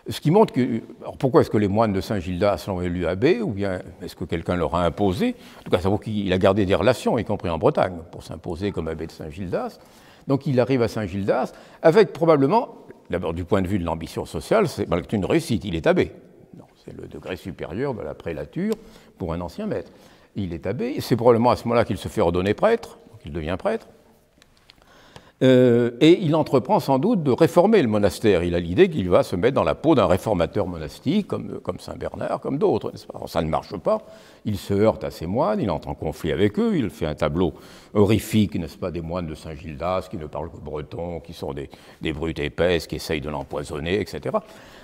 ce qui montre que. Alors pourquoi est-ce que les moines de Saint-Gildas sont élus abbé, Ou bien est-ce que quelqu'un leur a imposé En tout cas, ça vaut qu'il a gardé des relations, y compris en Bretagne, pour s'imposer comme abbé de Saint-Gildas. Donc il arrive à Saint-Gildas avec probablement, d'abord du point de vue de l'ambition sociale, c'est une réussite, il est abbé. C'est le degré supérieur de la prélature pour un ancien maître. Il est abbé, c'est probablement à ce moment-là qu'il se fait ordonner prêtre, qu'il devient prêtre. Euh, et il entreprend sans doute de réformer le monastère. Il a l'idée qu'il va se mettre dans la peau d'un réformateur monastique, comme, comme Saint Bernard, comme d'autres. Ça ne marche pas. Il se heurte à ses moines, il entre en conflit avec eux, il fait un tableau horrifique, n'est-ce pas, des moines de Saint-Gildas qui ne parlent que breton, qui sont des, des brutes épaisses, qui essayent de l'empoisonner, etc.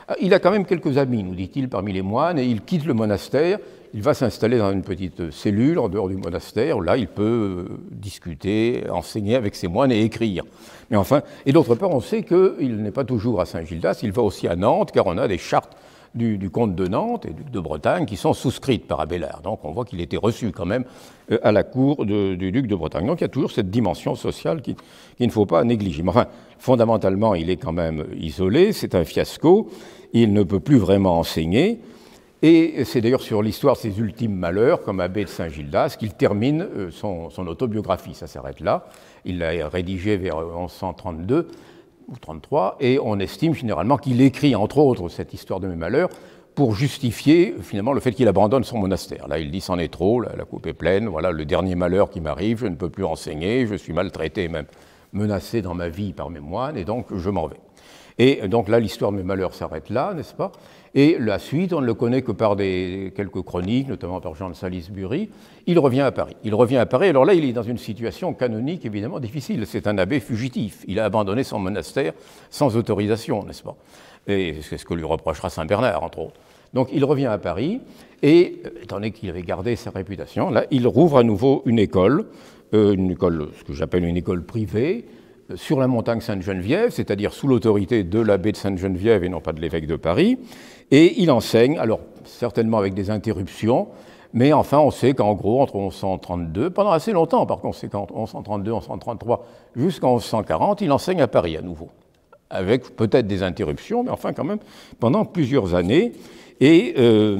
Euh, il a quand même quelques amis, nous dit-il, parmi les moines, et il quitte le monastère il va s'installer dans une petite cellule en dehors du monastère. Où là, il peut euh, discuter, enseigner avec ses moines et écrire. Mais enfin, et d'autre part, on sait qu'il n'est pas toujours à Saint-Gildas. Il va aussi à Nantes, car on a des chartes du, comte de Nantes et du, de Bretagne qui sont souscrites par Abélard. Donc on voit qu'il était reçu quand même euh, à la cour du duc de Bretagne. Donc il y a toujours cette dimension sociale qu'il ne faut pas négliger. Mais enfin, fondamentalement, il est quand même isolé, c'est un fiasco, il ne peut plus vraiment enseigner. Et c'est d'ailleurs sur l'histoire de ses ultimes malheurs, comme abbé de Saint-Gildas, qu'il termine euh, son, autobiographie. Ça s'arrête là. Il l'a rédigé vers 1132 euh, ou 33, et on estime généralement qu'il écrit, entre autres, cette histoire de mes malheurs pour justifier euh, finalement le fait qu'il abandonne son monastère. Là, il dit c'en est trop, la, la coupe est pleine, voilà le dernier malheur qui m'arrive, je ne peux plus enseigner, je suis maltraité, même menacé dans ma vie par mes moines, et donc je m'en vais. Et donc là, l'histoire de mes malheurs s'arrête là, n'est-ce pas Et la suite, on ne le connaît que par des, quelques chroniques, notamment par Jean de Salisbury. Il revient à Paris. Il revient à Paris. Alors là, il est dans une situation canonique évidemment difficile. C'est un abbé fugitif. Il a abandonné son monastère sans autorisation, n'est-ce pas Et c'est ce que lui reprochera Saint Bernard, entre autres. Donc il revient à Paris et, euh, étant donné qu'il avait gardé sa réputation, là, il rouvre à nouveau une école, euh, une école, ce que j'appelle une école privée, sur la montagne Sainte-Geneviève, c'est-à-dire sous l'autorité de l'abbé de Sainte-Geneviève et non pas de l'évêque de Paris. Et il enseigne, alors certainement avec des interruptions, mais enfin on sait qu'en gros, entre 1132, pendant assez longtemps par conséquent, 1132, 1133, jusqu'en 1140, il enseigne à Paris à nouveau, avec peut-être des interruptions, mais enfin quand même pendant plusieurs années. Et. Euh,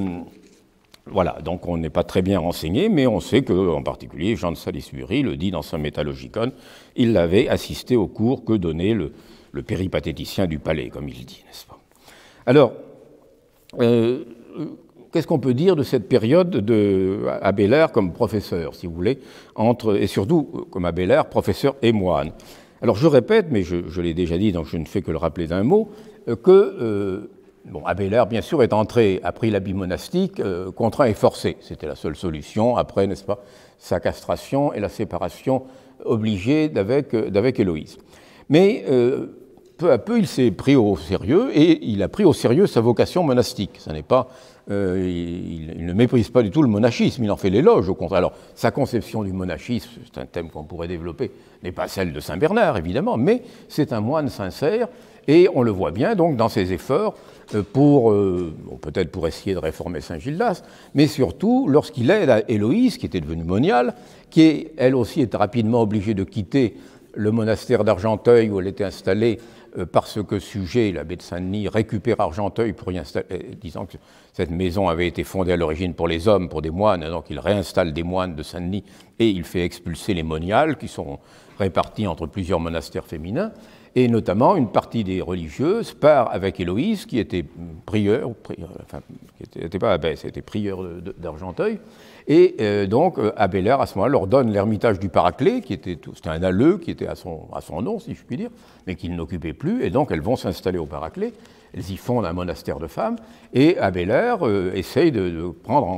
voilà, donc on n'est pas très bien renseigné, mais on sait que, en particulier, Jean de Salisbury le dit dans son Métallogicon, il l'avait assisté au cours que donnait le, péripatéticien du palais, comme il dit, n'est-ce pas Alors, euh, qu'est-ce qu'on peut dire de cette période de Abélard comme professeur, si vous voulez, entre, et surtout comme Abélard, professeur et moine Alors, je répète, mais je, l'ai déjà dit, donc je ne fais que le rappeler d'un mot, euh, que euh, Bon, Abélard, bien sûr, est entré, a pris l'habit monastique, euh, contraint et forcé. C'était la seule solution après, n'est-ce pas, sa castration et la séparation obligée d'avec, euh, Héloïse. Mais euh, peu à peu, il s'est pris au sérieux et il a pris au sérieux sa vocation monastique. Ça n'est pas, il, il, ne méprise pas du tout le monachisme, il en fait l'éloge au contraire. Alors, sa conception du monachisme, c'est un thème qu'on pourrait développer, n'est pas celle de Saint Bernard, évidemment, mais c'est un moine sincère et on le voit bien donc dans ses efforts euh, pour euh, peut-être pour essayer de réformer Saint-Gildas, mais surtout lorsqu'il aide à Héloïse, qui était devenue moniale, qui elle aussi est rapidement obligée de quitter le monastère d'Argenteuil où elle était installée euh, parce que Sujet, l'abbé de Saint-Denis, récupère Argenteuil pour y installer, disant que cette maison avait été fondée à l'origine pour les hommes, pour des moines, donc il réinstalle des moines de Saint-Denis et il fait expulser les moniales qui sont réparties entre plusieurs monastères féminins et notamment une partie des religieuses part avec Héloïse, qui était prieur, enfin, qui n'était pas abbesse, était prieur d'Argenteuil, et euh, donc euh, Abélard, à ce moment-là, leur donne l'ermitage du Paraclet, qui était, c'était un aleu qui était à son, à son nom, si je puis dire, mais qu'il n'occupait plus, et donc elles vont s'installer au Paraclet, elles y fondent un monastère de femmes, et Abélard euh, essaye de, prendre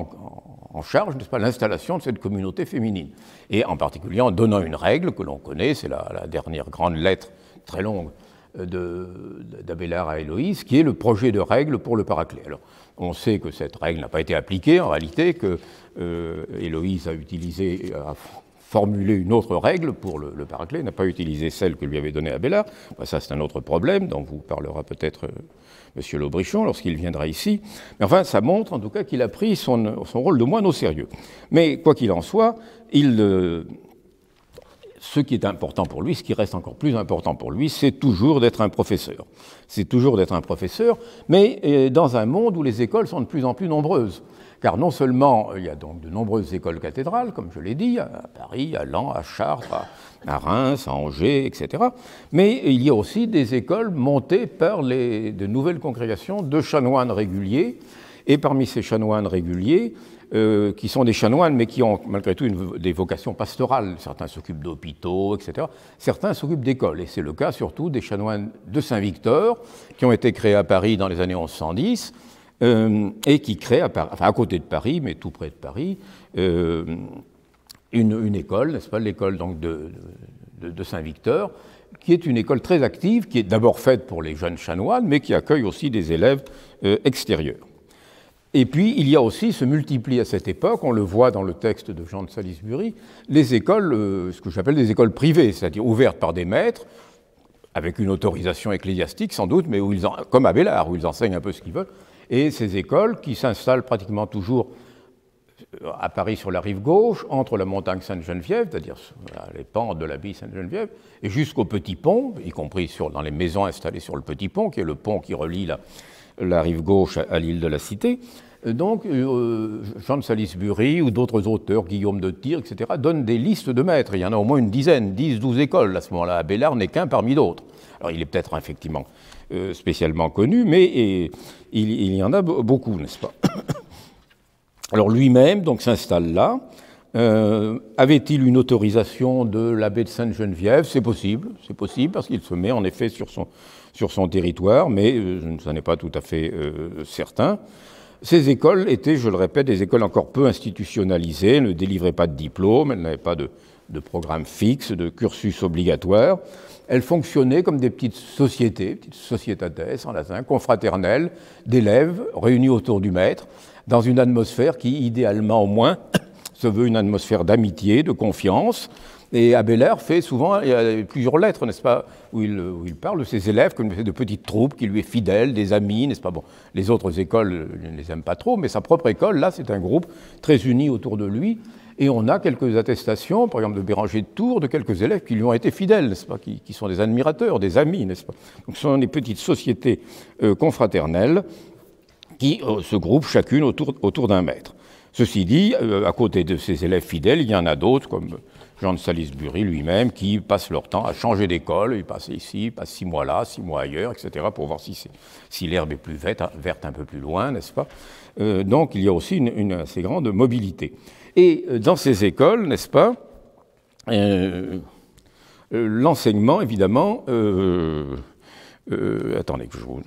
en, charge, n'est-ce pas, l'installation de cette communauté féminine. Et en particulier en donnant une règle que l'on connaît, c'est la, dernière grande lettre très longue euh, d'Abélard à Héloïse, qui est le projet de règle pour le paraclet. Alors, on sait que cette règle n'a pas été appliquée en réalité, que euh, Héloïse a utilisé, euh, a formulé une autre règle pour le, le paraclet, n'a pas utilisé celle que lui avait donnée Abélard. Bah, ça, c'est un autre problème dont vous parlera peut-être Monsieur M. lorsqu'il viendra ici. Mais enfin, ça montre en tout cas qu'il a pris son, rôle de moine au sérieux. Mais quoi qu'il en soit, il ce qui est important pour lui, ce qui reste encore plus important pour lui, c'est toujours d'être un professeur. C'est toujours d'être un professeur, mais euh, dans un monde où les écoles sont de plus en plus nombreuses. Car non seulement euh, il y a donc de nombreuses écoles cathédrales, comme je l'ai dit, à Paris, à Lens, à Chartres, à Reims, à Angers, etc., mais il y a aussi des écoles montées par de nouvelles congrégations de chanoines réguliers. Et parmi ces chanoines réguliers, euh, qui sont des chanoines, mais qui ont malgré tout des vocations pastorales. Certains s'occupent d'hôpitaux, etc. Certains s'occupent d'écoles, et c'est le cas surtout des chanoines de Saint-Victor, qui ont été créés à Paris dans les années 1110, euh, et qui créent, à, côté de Paris, mais tout près de Paris, euh, une, école, n'est-ce pas, l'école donc de Saint-Victor, qui est une école très active, qui est d'abord faite pour les jeunes chanoines, mais qui accueille aussi des élèves extérieurs. Et puis, il y a aussi, se multiplient à cette époque, on le voit dans le texte de Jean de Salisbury, les écoles, euh, ce que j'appelle des écoles privées, c'est-à-dire ouvertes par des maîtres, avec une autorisation ecclésiastique sans doute, mais où ils comme à Bellard, où ils enseignent un peu ce qu'ils veulent. Et ces écoles qui s'installent pratiquement toujours euh, à Paris sur la rive gauche, entre la montagne Sainte-Geneviève, c'est-à-dire les pentes de l'abbaye Sainte-Geneviève, et jusqu'au petit pont, y compris dans les maisons installées sur le petit pont, qui est le pont qui relie la, la rive gauche à l'île de la Cité. Donc, euh, Jean de Salisbury ou d'autres auteurs, Guillaume de Tyr, etc., donnent des listes de maîtres. Il y en a au moins une dizaine, 10, douze écoles à ce moment-là. Abélard n'est qu'un parmi d'autres. Alors, il est peut-être effectivement euh, spécialement connu, mais euh, il, y en a beaucoup, n'est-ce pas (coughs) Alors, lui-même, donc, s'installe là. Avait-il une autorisation de l'abbé de Sainte-Geneviève C'est possible, c'est possible, parce qu'il se met en effet sur son, sur son territoire, mais ce euh, n'est pas tout à fait euh, certain. Ces écoles étaient, je le répète, des écoles encore peu institutionnalisées, ne délivraient pas de diplômes, elles n'avaient pas de, programme fixe, de cursus obligatoire. Elles fonctionnaient comme des petites sociétés, petites sociétatesses, en latin, confraternelles, d'élèves réunis autour du maître, dans une atmosphère qui, idéalement au moins, (coughs) se veut une atmosphère d'amitié, de confiance, et Abelard fait souvent, il y a plusieurs lettres, n'est-ce pas, où il, parle de ses élèves comme de petites troupes qui lui est fidèle, des amis, n'est-ce pas. Bon, les autres écoles euh, ne les aime pas trop, mais sa propre école, là, c'est un groupe très uni autour de lui. Et on a quelques attestations, par exemple de Béranger de Tours, de quelques élèves qui lui ont été fidèles, n'est-ce pas, qui, sont des admirateurs, des amis, n'est-ce pas. Donc ce sont des petites sociétés euh, confraternelles qui euh, se groupent chacune autour, autour d'un maître. Ceci dit, à côté de ces élèves fidèles, il y en a d'autres, comme Jean de Salisbury lui-même, qui passe leur temps à changer d'école. Ils passent ici, ils passent six mois là, six mois ailleurs, etc., pour voir si, l'herbe est plus verte, verte un peu plus loin, n'est-ce pas euh, Donc il y a aussi une, assez grande mobilité. Et euh, dans ces écoles, n'est-ce pas euh, L'enseignement, évidemment. attendez que je vous.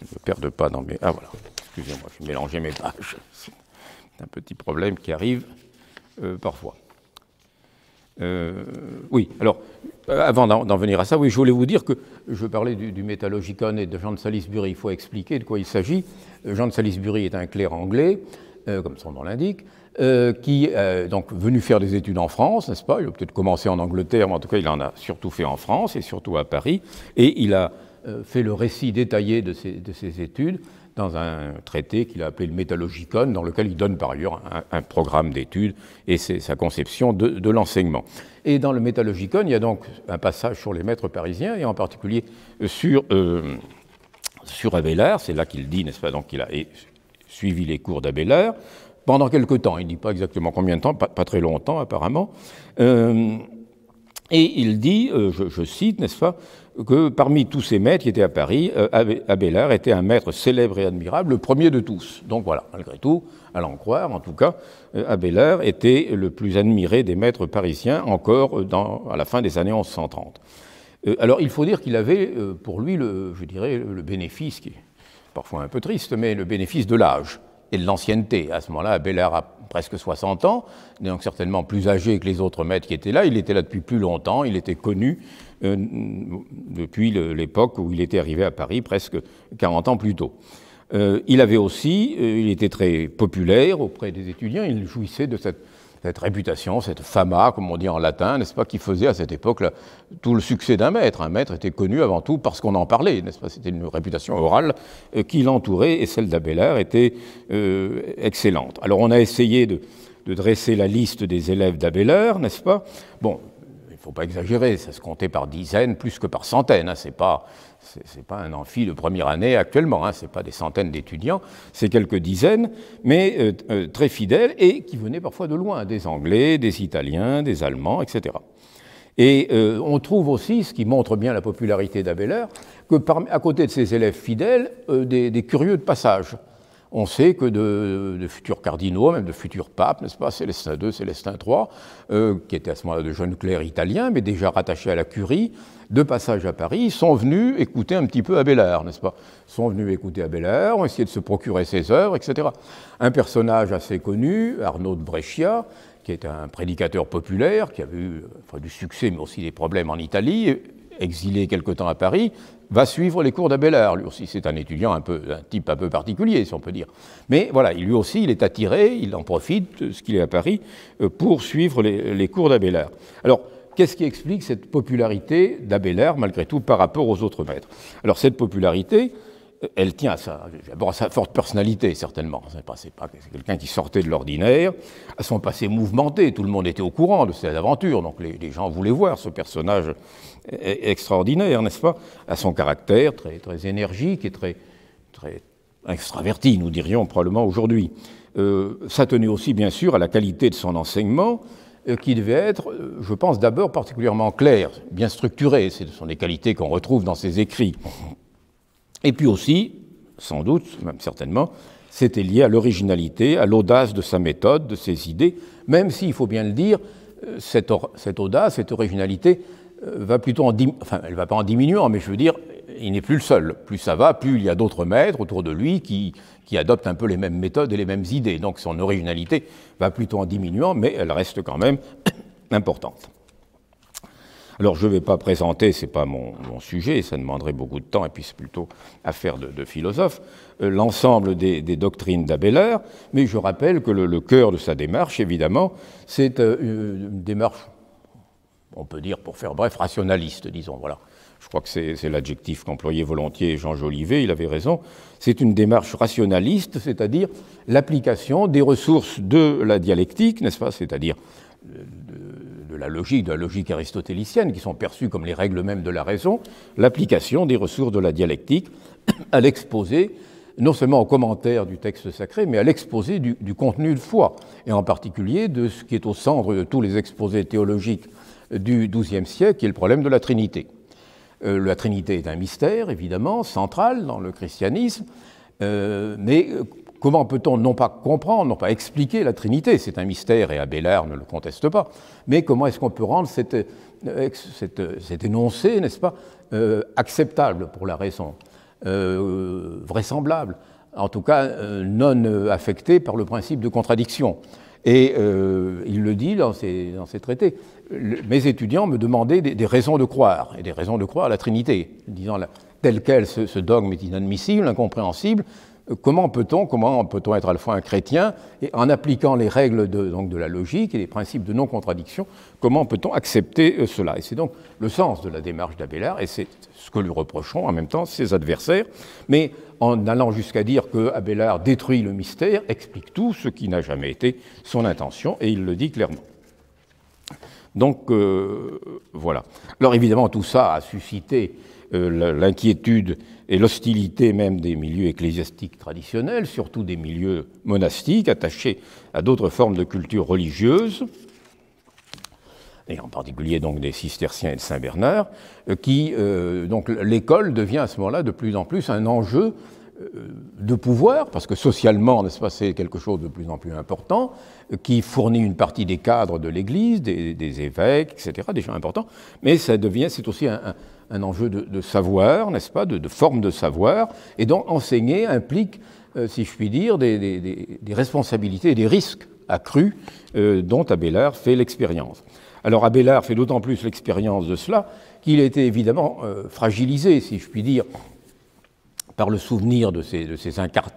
Je ne perde pas dans mes. Ah voilà, excusez-moi, j'ai mélangé mes pages. C'est un petit problème qui arrive parfois. Euh, oui, alors, euh, avant d'en venir à ça, oui, je voulais vous dire que je parlais du, du Métallogicon et de Jean de Salisbury. Il faut expliquer de quoi il s'agit. Euh, Jean de Salisbury est un clerc anglais, comme son nom l'indique, qui est donc venu faire des études en France, n'est-ce pas Il a peut-être commencé en Angleterre, mais en tout cas, il en a surtout fait en France et surtout à Paris. Et il a fait le récit détaillé de ses, de ses études dans un traité qu'il a appelé le Métallogicon, dans lequel il donne par ailleurs un, programme d'études et sa conception de, l'enseignement. Et dans le Métallogicon, il y a donc un passage sur les maîtres parisiens, et en particulier sur, euh, sur Abélard, c'est là qu'il dit, n'est-ce pas, donc qu'il a suivi les cours d'Abélard, pendant quelque temps, il ne dit pas exactement combien de temps, pas, très longtemps apparemment, euh, et il dit, euh, je cite, n'est-ce pas, que parmi tous ces maîtres qui étaient à Paris, euh, Abélard était un maître célèbre et admirable, le premier de tous. Donc voilà, malgré tout, à l'en croire, en tout cas, euh, Abélard était le plus admiré des maîtres parisiens encore euh, à la fin des années 1130. Alors il faut dire qu'il avait pour lui, le, je dirais, le bénéfice, qui est parfois un peu triste, mais le bénéfice de l'âge et de l'ancienneté. À ce moment-là, Abélard a presque 60 ans, donc certainement plus âgé que les autres maîtres qui étaient là. Il était là depuis plus longtemps, il était connu euh, depuis l'époque où il était arrivé à Paris, presque 40 ans plus tôt. Euh, il avait aussi, euh, il était très populaire auprès des étudiants, il jouissait de cette cette réputation, cette fama, comme on dit en latin, n'est-ce pas, qui faisait à cette époque tout le succès d'un maître. Un maître était connu avant tout parce qu'on en parlait, n'est-ce pas C'était une réputation orale euh, qui l'entourait et celle d'Abélard était euh, excellente. Alors on a essayé de, dresser la liste des élèves d'Abélard, n'est-ce pas Bon, il ne faut pas exagérer, ça se comptait par dizaines plus que par centaines, hein. c'est pas ce n'est pas un amphi de première année actuellement, hein, ce n'est pas des centaines d'étudiants, c'est quelques dizaines, mais euh, euh, très fidèles et qui venaient parfois de loin, des Anglais, des Italiens, des Allemands, etc. Et euh, on trouve aussi, ce qui montre bien la popularité d'Abeler, que à côté de ces élèves fidèles, des, curieux de passage on sait que de, futurs cardinaux, même de futurs papes, n'est-ce pas, Célestin II, Célestin III, euh, qui était à ce moment-là de jeunes clercs italiens, mais déjà rattachés à la curie, de passage à Paris, sont venus écouter un petit peu Abélard, n'est-ce pas Sont venus écouter Abélard, ont essayé de se procurer ses œuvres, etc. Un personnage assez connu, Arnaud de Brescia, qui est un prédicateur populaire, qui a eu du succès, mais aussi des problèmes en Italie, exilé quelque temps à Paris, va suivre les cours d'Abelard. Lui aussi, c'est un étudiant un peu, un type un peu particulier, si on peut dire. Mais voilà, lui aussi, il est attiré, il en profite, euh, ce qu'il est à Paris, euh, pour suivre les, cours d'Abelard. Alors, qu'est-ce qui explique cette popularité d'Abelard, malgré tout, par rapport aux autres maîtres Alors, cette popularité, euh, elle tient à sa, à sa forte personnalité, certainement. C'est pas, pas quelqu'un qui sortait de l'ordinaire, à son passé mouvementé. Tout le monde était au courant de ses aventures, donc les gens voulaient voir ce personnage E-, extraordinaire, n'est-ce pas À son caractère très, énergique et très, extraverti, nous dirions probablement aujourd'hui. Euh, ça tenait aussi, bien sûr, à la qualité de son enseignement, euh, qui devait être, euh, je pense, d'abord particulièrement clair, bien structuré. Ce sont des qualités qu'on retrouve dans ses écrits. Et puis aussi, sans doute, même certainement, c'était lié à l'originalité, à l'audace de sa méthode, de ses idées, même s'il faut bien le dire, cette, audace, cette originalité euh, va plutôt en elle va pas en diminuant, mais je veux dire, il n'est plus le seul. Plus ça va, plus il y a d'autres maîtres autour de lui qui, adoptent un peu les mêmes méthodes et les mêmes idées. Donc son originalité va plutôt en diminuant, mais elle reste quand même (coughs) importante. Alors je ne vais pas présenter, ce n'est pas mon, sujet, ça demanderait beaucoup de temps, et puis c'est plutôt affaire de, philosophe, euh, l'ensemble des, doctrines d'Abélard. mais je rappelle que le, cœur de sa démarche, évidemment, c'est euh, une démarche on peut dire, pour faire bref, rationaliste, disons. Voilà. Je crois que c'est l'adjectif qu'employait volontiers Jean Jolivet, il avait raison. C'est une démarche rationaliste, c'est-à-dire l'application des ressources de la dialectique, n'est-ce pas C'est-à-dire euh, de, la logique, de la logique aristotélicienne, qui sont perçues comme les règles mêmes de la raison, l'application des ressources de la dialectique à l'exposé, non seulement au commentaire du texte sacré, mais à l'exposé du contenu de foi, et en particulier de ce qui est au centre de tous les exposés théologiques du XIIe siècle, qui est le problème de la Trinité. Euh, la Trinité est un mystère, évidemment, central dans le christianisme, euh, mais comment peut-on non pas comprendre, non pas expliquer la Trinité C'est un mystère et Abelard ne le conteste pas, mais comment est-ce qu'on peut rendre euh, cet énoncé, n'est-ce pas, acceptable pour la raison, vraisemblable, en tout cas non affecté par le principe de contradiction et il le dit dans dans ses traités, mes étudiants me demandaient des, raisons de croire, et des raisons de croire à la Trinité, disant tel quel ce, dogme est inadmissible, incompréhensible. Euh, comment peut-on, peut être à la fois un chrétien et en appliquant les règles de, donc de la logique et les principes de non-contradiction, comment peut-on accepter euh, cela Et c'est donc le sens de la démarche d'Abélard et c'est ce que lui reprocheront en même temps ses adversaires. Mais en allant jusqu'à dire que Abélard détruit le mystère, explique tout ce qui n'a jamais été son intention et il le dit clairement. Donc euh, voilà. Alors évidemment, tout ça a suscité euh, l'inquiétude et l'hostilité même des milieux ecclésiastiques traditionnels, surtout des milieux monastiques attachés à d'autres formes de culture religieuse, et en particulier donc des cisterciens et de Saint-Bernard, euh, qui donc l'école devient à ce moment-là de plus en plus un enjeu de pouvoir, parce que socialement, n'est-ce pas, c'est quelque chose de plus en plus important, qui fournit une partie des cadres de l'Église, des, évêques, etc., des gens importants, mais ça devient, c'est aussi un, enjeu de, savoir, n'est-ce pas, de, forme de savoir, et donc enseigner implique, euh, si je puis dire, des, responsabilités et des risques accrus euh, dont Abélard fait l'expérience. Alors Abélard fait d'autant plus l'expérience de cela qu'il était évidemment euh, fragilisé, si je puis dire, par le souvenir de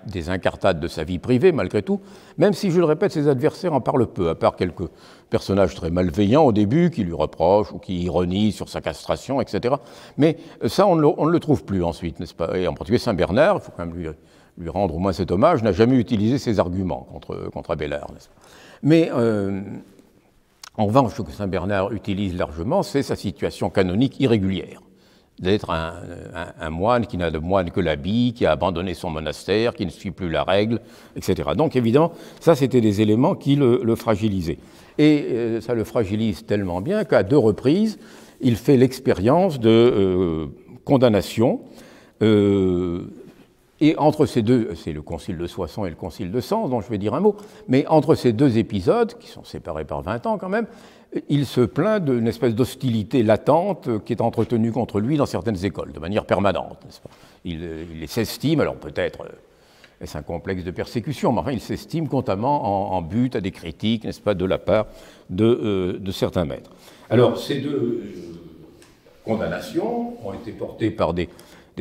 des incartades de sa vie privée, malgré tout, même si, je le répète, ses adversaires en parlent peu, à part quelques personnages très malveillants au début qui lui reprochent ou qui ironisent sur sa castration, etc. Mais euh, ça, on ne le, trouve plus ensuite, n'est-ce pas Et en particulier Saint-Bernard, il faut quand même lui, rendre au moins cet hommage, n'a jamais utilisé ses arguments contre, contre Abélard, n'est-ce pas Mais. Euh, en revanche, ce que Saint Bernard utilise largement, c'est sa situation canonique irrégulière d'être un, moine qui n'a de moine que l'habit, qui a abandonné son monastère, qui ne suit plus la règle, etc. Donc évidemment, ça c'était des éléments qui le, fragilisaient. Et euh, ça le fragilise tellement bien qu'à deux reprises, il fait l'expérience de euh, condamnation. Euh, et entre ces deux, c'est le concile de Soissons et le concile de Sens dont je vais dire un mot, mais entre ces deux épisodes, qui sont séparés par 20 ans quand même, il se plaint d'une espèce d'hostilité latente qui est entretenue contre lui dans certaines écoles, de manière permanente. Pas euh, il, s'estime, alors peut-être euh, est-ce un complexe de persécution, mais enfin il s'estime constamment en, but à des critiques, n'est-ce pas, de la part de, euh, certains maîtres. Alors ces deux condamnations ont été portées par des,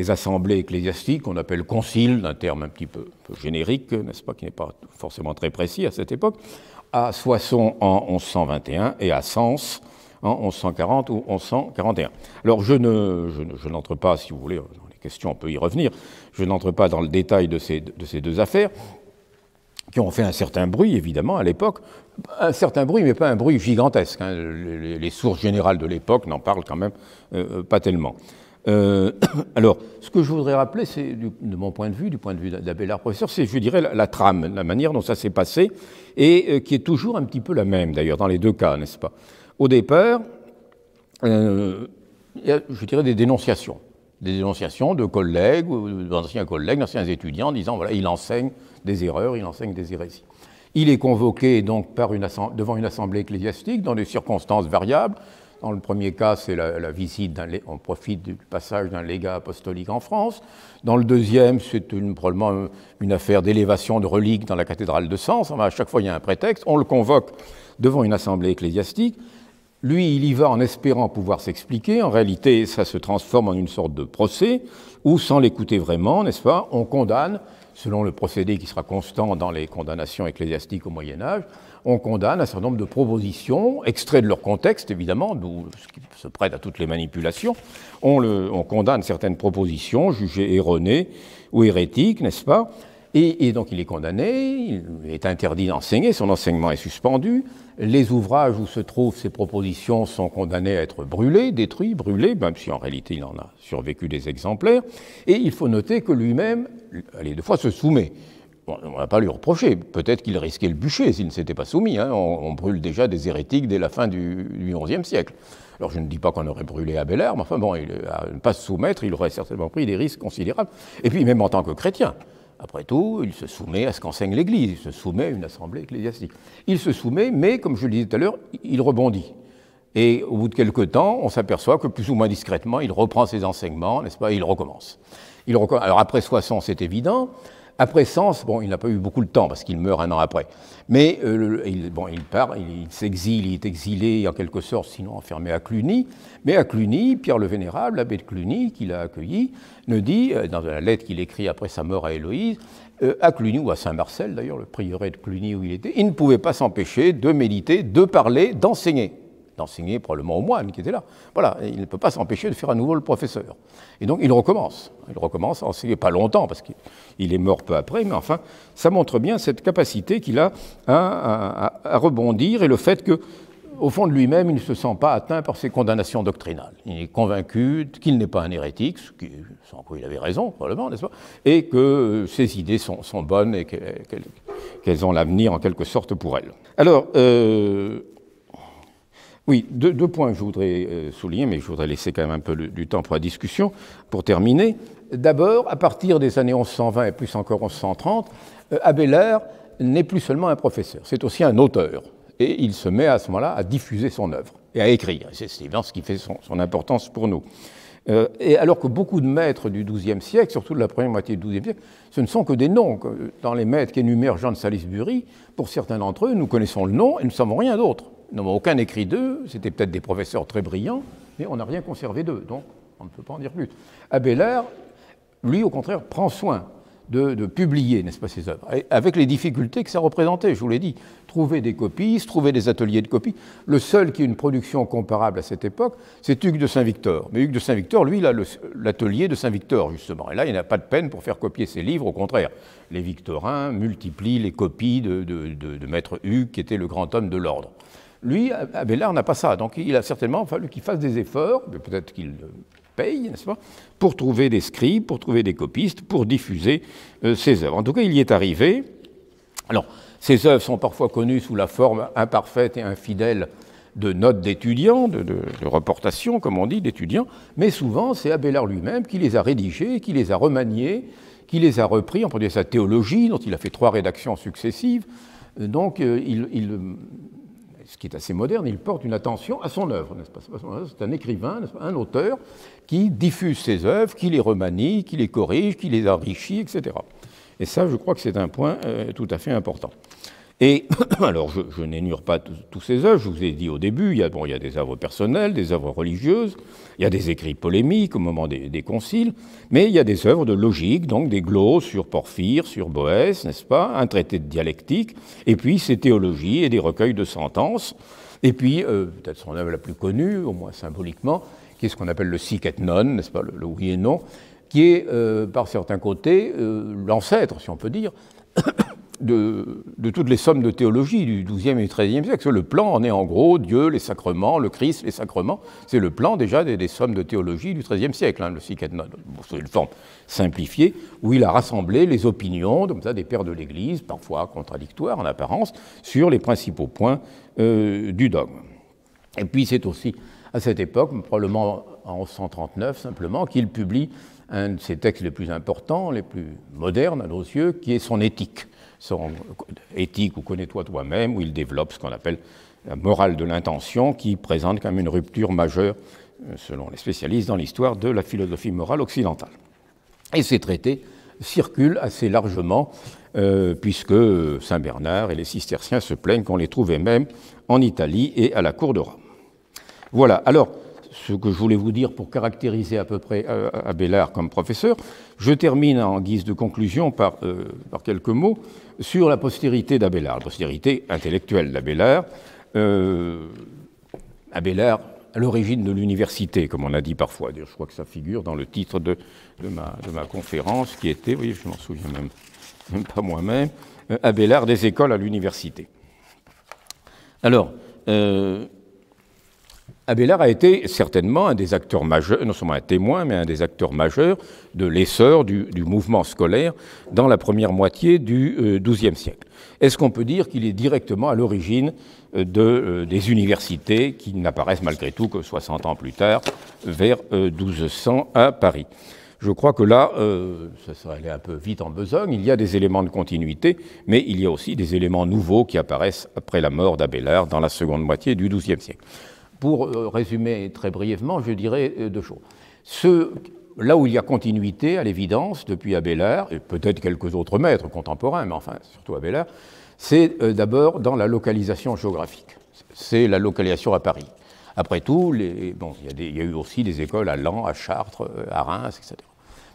assemblées ecclésiastiques qu'on appelle conciles, d'un terme un petit peu générique, n'est-ce pas, qui n'est pas forcément très précis à cette époque, à Soissons en 1121 et à Sens en 1140 ou 1141. Alors je ne, je, n'entre pas, si vous voulez, dans les questions, on peut y revenir, je n'entre pas dans le détail de ces, de ces deux affaires, qui ont fait un certain bruit, évidemment, à l'époque. Un certain bruit, mais pas un bruit gigantesque. Hein. Les, sources générales de l'époque n'en parlent quand même euh, pas tellement. Euh, (coughs) alors, ce que je voudrais rappeler, c'est de mon point de vue, du point de vue d'Abélard Professeur, c'est, je dirais, la, trame, la manière dont ça s'est passé, et euh, qui est toujours un petit peu la même, d'ailleurs, dans les deux cas, n'est-ce pas Au départ, euh, il y a, je dirais, des dénonciations. Des dénonciations de collègues, d'anciens collègues, d'anciens étudiants, disant, voilà, il enseigne des erreurs, il enseigne des hérésies. Il est convoqué donc devant une assemblée ecclésiastique dans des circonstances variables, dans le premier cas, c'est la, visite, on profite du passage d'un légat apostolique en France. Dans le deuxième, c'est probablement euh, une affaire d'élévation de reliques dans la cathédrale de Sens. à chaque fois, il y a un prétexte. On le convoque devant une assemblée ecclésiastique. Lui, il y va en espérant pouvoir s'expliquer. En réalité, ça se transforme en une sorte de procès où, sans l'écouter vraiment, n'est-ce pas, on condamne, selon le procédé qui sera constant dans les condamnations ecclésiastiques au Moyen Âge, on condamne un certain nombre de propositions, extraites de leur contexte évidemment, ce qui se prête à toutes les manipulations. On, condamne certaines propositions jugées erronées ou hérétiques, n'est-ce pas et, donc il est condamné, il est interdit d'enseigner, son enseignement est suspendu. Les ouvrages où se trouvent ces propositions sont condamnés à être brûlés, détruits, brûlés, même si en réalité il en a survécu des exemplaires. Et il faut noter que lui-même, les deux fois, se soumet on n'a pas lui reprocher. Peut-être qu'il risquait le bûcher s'il ne s'était pas soumis. Hein. On, brûle déjà des hérétiques dès la fin du, XIe siècle. Alors je ne dis pas qu'on aurait brûlé Abelard, mais enfin bon, à ne pas se soumettre, il aurait certainement pris des risques considérables. Et puis même en tant que chrétien, après tout, il se soumet à ce qu'enseigne l'Église, il se soumet à une assemblée ecclésiastique. Il se soumet, mais comme je le disais tout à l'heure, il rebondit. Et au bout de quelques temps, on s'aperçoit que plus ou moins discrètement, il reprend ses enseignements, n'est-ce pas, et il recommence. Il Alors après Soissons, c'est évident. Après Sens, bon, il n'a pas eu beaucoup de temps parce qu'il meurt un an après. Mais euh, il, bon, il part, il, s'exile, il est exilé en quelque sorte, sinon enfermé à Cluny. Mais à Cluny, Pierre le Vénérable, l'abbé de Cluny, qui l'a accueilli, ne dit, euh, dans la lettre qu'il écrit après sa mort à Héloïse, euh, à Cluny ou à Saint-Marcel, d'ailleurs, le prieuré de Cluny où il était, il ne pouvait pas s'empêcher de méditer, de parler, d'enseigner d'enseigner probablement au moine qui était là. Voilà, il ne peut pas s'empêcher de faire à nouveau le professeur. Et donc il recommence. Il recommence à enseigner, pas longtemps, parce qu'il est mort peu après, mais enfin, ça montre bien cette capacité qu'il a à, rebondir et le fait que, au fond de lui-même, il ne se sent pas atteint par ses condamnations doctrinales. Il est convaincu qu'il n'est pas un hérétique, sans quoi il avait raison, probablement, n'est-ce pas Et que ses idées sont, bonnes et qu'elles ont l'avenir, en quelque sorte, pour elles. Alors, euh, oui, deux, points que je voudrais euh, souligner, mais je voudrais laisser quand même un peu du temps pour la discussion, pour terminer. D'abord, à partir des années 1120 et plus encore 1130, euh, Abelard n'est plus seulement un professeur, c'est aussi un auteur. Et il se met à ce moment-là à diffuser son œuvre et à écrire. C'est évidemment ce qui fait son, importance pour nous. Euh, et alors que beaucoup de maîtres du XIIe siècle, surtout de la première moitié du XIIe siècle, ce ne sont que des noms. Dans les maîtres qu'énumère Jean de Salisbury, pour certains d'entre eux, nous connaissons le nom et nous ne savons rien d'autre n'ont aucun écrit d'eux, c'était peut-être des professeurs très brillants, mais on n'a rien conservé d'eux, donc on ne peut pas en dire plus. Abélard, lui, au contraire, prend soin de, publier, n'est-ce pas, ses œuvres, avec les difficultés que ça représentait, je vous l'ai dit, trouver des copies, trouver des ateliers de copies. Le seul qui a une production comparable à cette époque, c'est Hugues de Saint-Victor. Mais Hugues de Saint-Victor, lui, il a l'atelier de Saint-Victor, justement. Et là, il n'a pas de peine pour faire copier ses livres, au contraire. Les Victorins multiplient les copies de Maître Hugues, qui était le grand homme de l'ordre. Lui, Abélard n'a pas ça. Donc il a certainement fallu qu'il fasse des efforts, peut-être qu'il paye, n'est-ce pas, pour trouver des scribes, pour trouver des copistes, pour diffuser euh, ses œuvres. En tout cas, il y est arrivé. Alors, ses œuvres sont parfois connues sous la forme imparfaite et infidèle de notes d'étudiants, de, reportations, comme on dit, d'étudiants, mais souvent c'est Abélard lui-même qui les a rédigées, qui les a remaniées, qui les a repris, en produit sa théologie, dont il a fait trois rédactions successives. Euh, donc euh, il ce qui est assez moderne, il porte une attention à son œuvre, C'est un écrivain, un auteur qui diffuse ses œuvres, qui les remanie, qui les corrige, qui les enrichit, etc. Et ça, je crois que c'est un point euh, tout à fait important. Et (clears throat) alors, je, n'énure pas tous ces œuvres, je vous ai dit au début, il y, a, bon, il y des œuvres personnelles, des œuvres religieuses, il y a des écrits polémiques au moment des, conciles, mais il y a des œuvres de logique, donc des glosses sur Porphyre, sur Boès, n'est-ce pas, un traité de dialectique, et puis ses théologies et des recueils de sentences, et puis, euh, peut-être son œuvre la plus connue, au moins symboliquement, qui est ce qu'on appelle le sic et non, n'est-ce pas, le, oui et non, qui est, euh, par certains côtés, euh, l'ancêtre, si on peut dire, de, toutes les sommes de théologie du XIIe et XIIIe siècle. Le plan en est en gros Dieu, les sacrements, le Christ, les sacrements. C'est le plan déjà des, sommes de théologie du XIIIe siècle, hein, le c'est une forme simplifiée où il a rassemblé les opinions des pères de l'Église, parfois contradictoires en apparence, sur les principaux points euh, du dogme. Et puis c'est aussi à cette époque, probablement en 1139 simplement, qu'il publie un de ses textes les plus importants, les plus modernes à nos yeux, qui est son éthique sont éthique ou connais-toi toi-même, où il développe ce qu'on appelle la morale de l'intention, qui présente comme une rupture majeure, euh, selon les spécialistes, dans l'histoire de la philosophie morale occidentale. Et ces traités circulent assez largement, euh, puisque Saint Bernard et les cisterciens se plaignent qu'on les trouvait même en Italie et à la cour de Rome. Voilà, alors ce que je voulais vous dire pour caractériser à peu près euh, Abélard comme professeur. Je termine en guise de conclusion par, euh, quelques mots sur la postérité d'Abelard, la postérité intellectuelle d'Abelard. Euh, à l'origine de l'université, comme on a dit parfois. Je crois que ça figure dans le titre de, ma, conférence qui était, vous voyez, je m'en souviens même, pas moi-même, Abélard des écoles à l'université. Alors, Abélard a été certainement un des acteurs majeurs, non seulement un témoin, mais un des acteurs majeurs de l'essor du, mouvement scolaire dans la première moitié du XIIe euh, siècle. Est-ce qu'on peut dire qu'il est directement à l'origine euh, de, euh, des universités qui n'apparaissent malgré tout que 60 ans plus tard, vers 1200 à Paris je crois que là, ça serait aller un peu vite en besogne, il y a des éléments de continuité, mais il y a aussi des éléments nouveaux qui apparaissent après la mort d'Abélard dans la seconde moitié du XIIe siècle. Pour euh, résumer très brièvement, je dirais euh, deux choses. là où il y a continuité, à l'évidence, depuis Abélard, et peut-être quelques autres maîtres contemporains, mais enfin surtout Abélard, c'est euh, d'abord dans la localisation géographique. C'est la localisation à Paris. Après tout, bon, il, y a il, y a eu aussi des écoles à Lens, à Chartres, à Reims, etc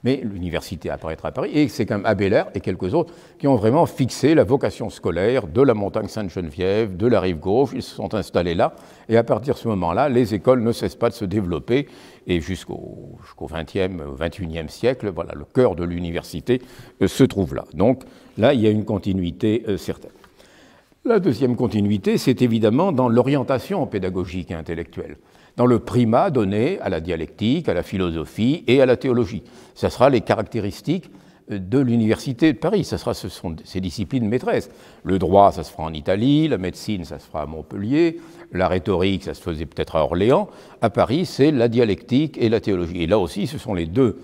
mais l'université apparaîtra à Paris, et c'est quand même Abélard et quelques autres qui ont vraiment fixé la vocation scolaire de la montagne Sainte-Geneviève, de la rive gauche, ils se sont installés là, et à partir de ce moment-là, les écoles ne cessent pas de se développer, et jusqu'au XXe, XXIe 21e siècle, voilà, le cœur de l'université euh, se trouve là. Donc là, il y a une continuité euh, certaine. La deuxième continuité, c'est évidemment dans l'orientation pédagogique et intellectuelle dans le primat donné à la dialectique, à la philosophie et à la théologie. Ce sera les caractéristiques euh, de l'Université de Paris. Ça sera, ce sont ses disciplines maîtresses. Le droit, ça se fera en Italie, la médecine, ça se fera à Montpellier, la rhétorique, ça se faisait peut-être à Orléans. À Paris, c'est la dialectique et la théologie. Et là aussi, ce sont les deux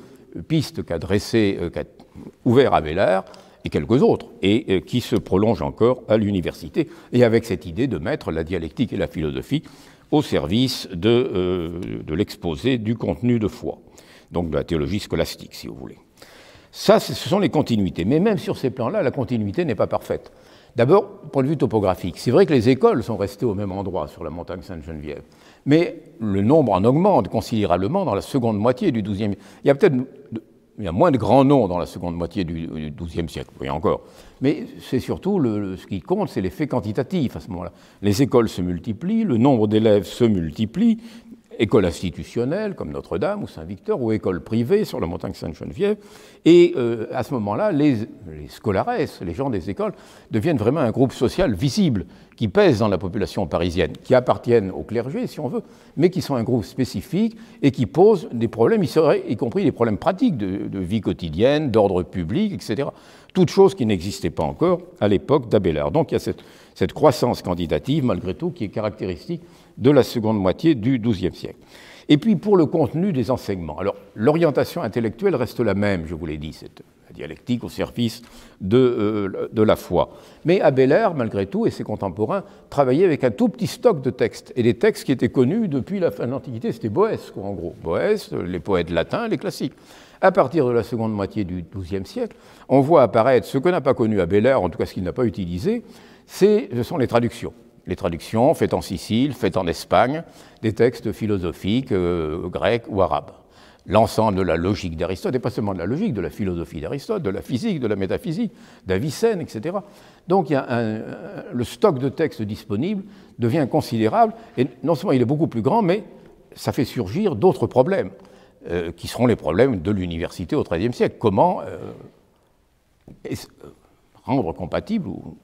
pistes qu'a dressé, euh, qu'a ouvert Abélard et quelques autres, et euh, qui se prolongent encore à l'université, et avec cette idée de mettre la dialectique et la philosophie au service de, euh, de l'exposé du contenu de foi, donc de la théologie scolastique, si vous voulez. Ça, ce sont les continuités. Mais même sur ces plans-là, la continuité n'est pas parfaite. D'abord, point de vue topographique, c'est vrai que les écoles sont restées au même endroit sur la montagne Sainte-Geneviève, mais le nombre en augmente considérablement dans la seconde moitié du XIIe. Il y a peut-être il y a moins de grands noms dans la seconde moitié du XIIe siècle, oui encore. Mais c'est surtout ce qui compte, c'est l'effet quantitatif à ce moment-là. Les écoles se multiplient, le nombre d'élèves se multiplie, écoles institutionnelle comme Notre-Dame ou Saint-Victor ou école privée sur la montagne Sainte-Geneviève. Et euh, à ce moment-là, les, les scolares, les gens des écoles, deviennent vraiment un groupe social visible qui pèse dans la population parisienne, qui appartiennent au clergé si on veut, mais qui sont un groupe spécifique et qui posent des problèmes, y compris des problèmes pratiques de, vie quotidienne, d'ordre public, etc. Toutes choses qui n'existaient pas encore à l'époque d'Abélard. Donc il y a cette, cette croissance quantitative, malgré tout, qui est caractéristique de la seconde moitié du XIIe siècle. Et puis pour le contenu des enseignements. Alors l'orientation intellectuelle reste la même, je vous l'ai dit, cette dialectique au service de, euh, la foi. Mais Abelard, malgré tout, et ses contemporains, travaillaient avec un tout petit stock de textes, et des textes qui étaient connus depuis la fin de l'Antiquité, c'était Boès, en gros. Boès, les poètes latins, les classiques. À partir de la seconde moitié du XIIe siècle, on voit apparaître ce qu'on n'a pas connu Abelard, en tout cas ce qu'il n'a pas utilisé, ce sont les traductions les traductions faites en Sicile, faites en Espagne, des textes philosophiques euh, grecs ou arabes. L'ensemble de la logique d'Aristote, et pas seulement de la logique, de la philosophie d'Aristote, de la physique, de la métaphysique, d'Avicenne, etc. Donc il euh, le stock de textes disponibles devient considérable, et non seulement il est beaucoup plus grand, mais ça fait surgir d'autres problèmes, euh, qui seront les problèmes de l'université au XIIIe siècle. Comment rendre compatible ou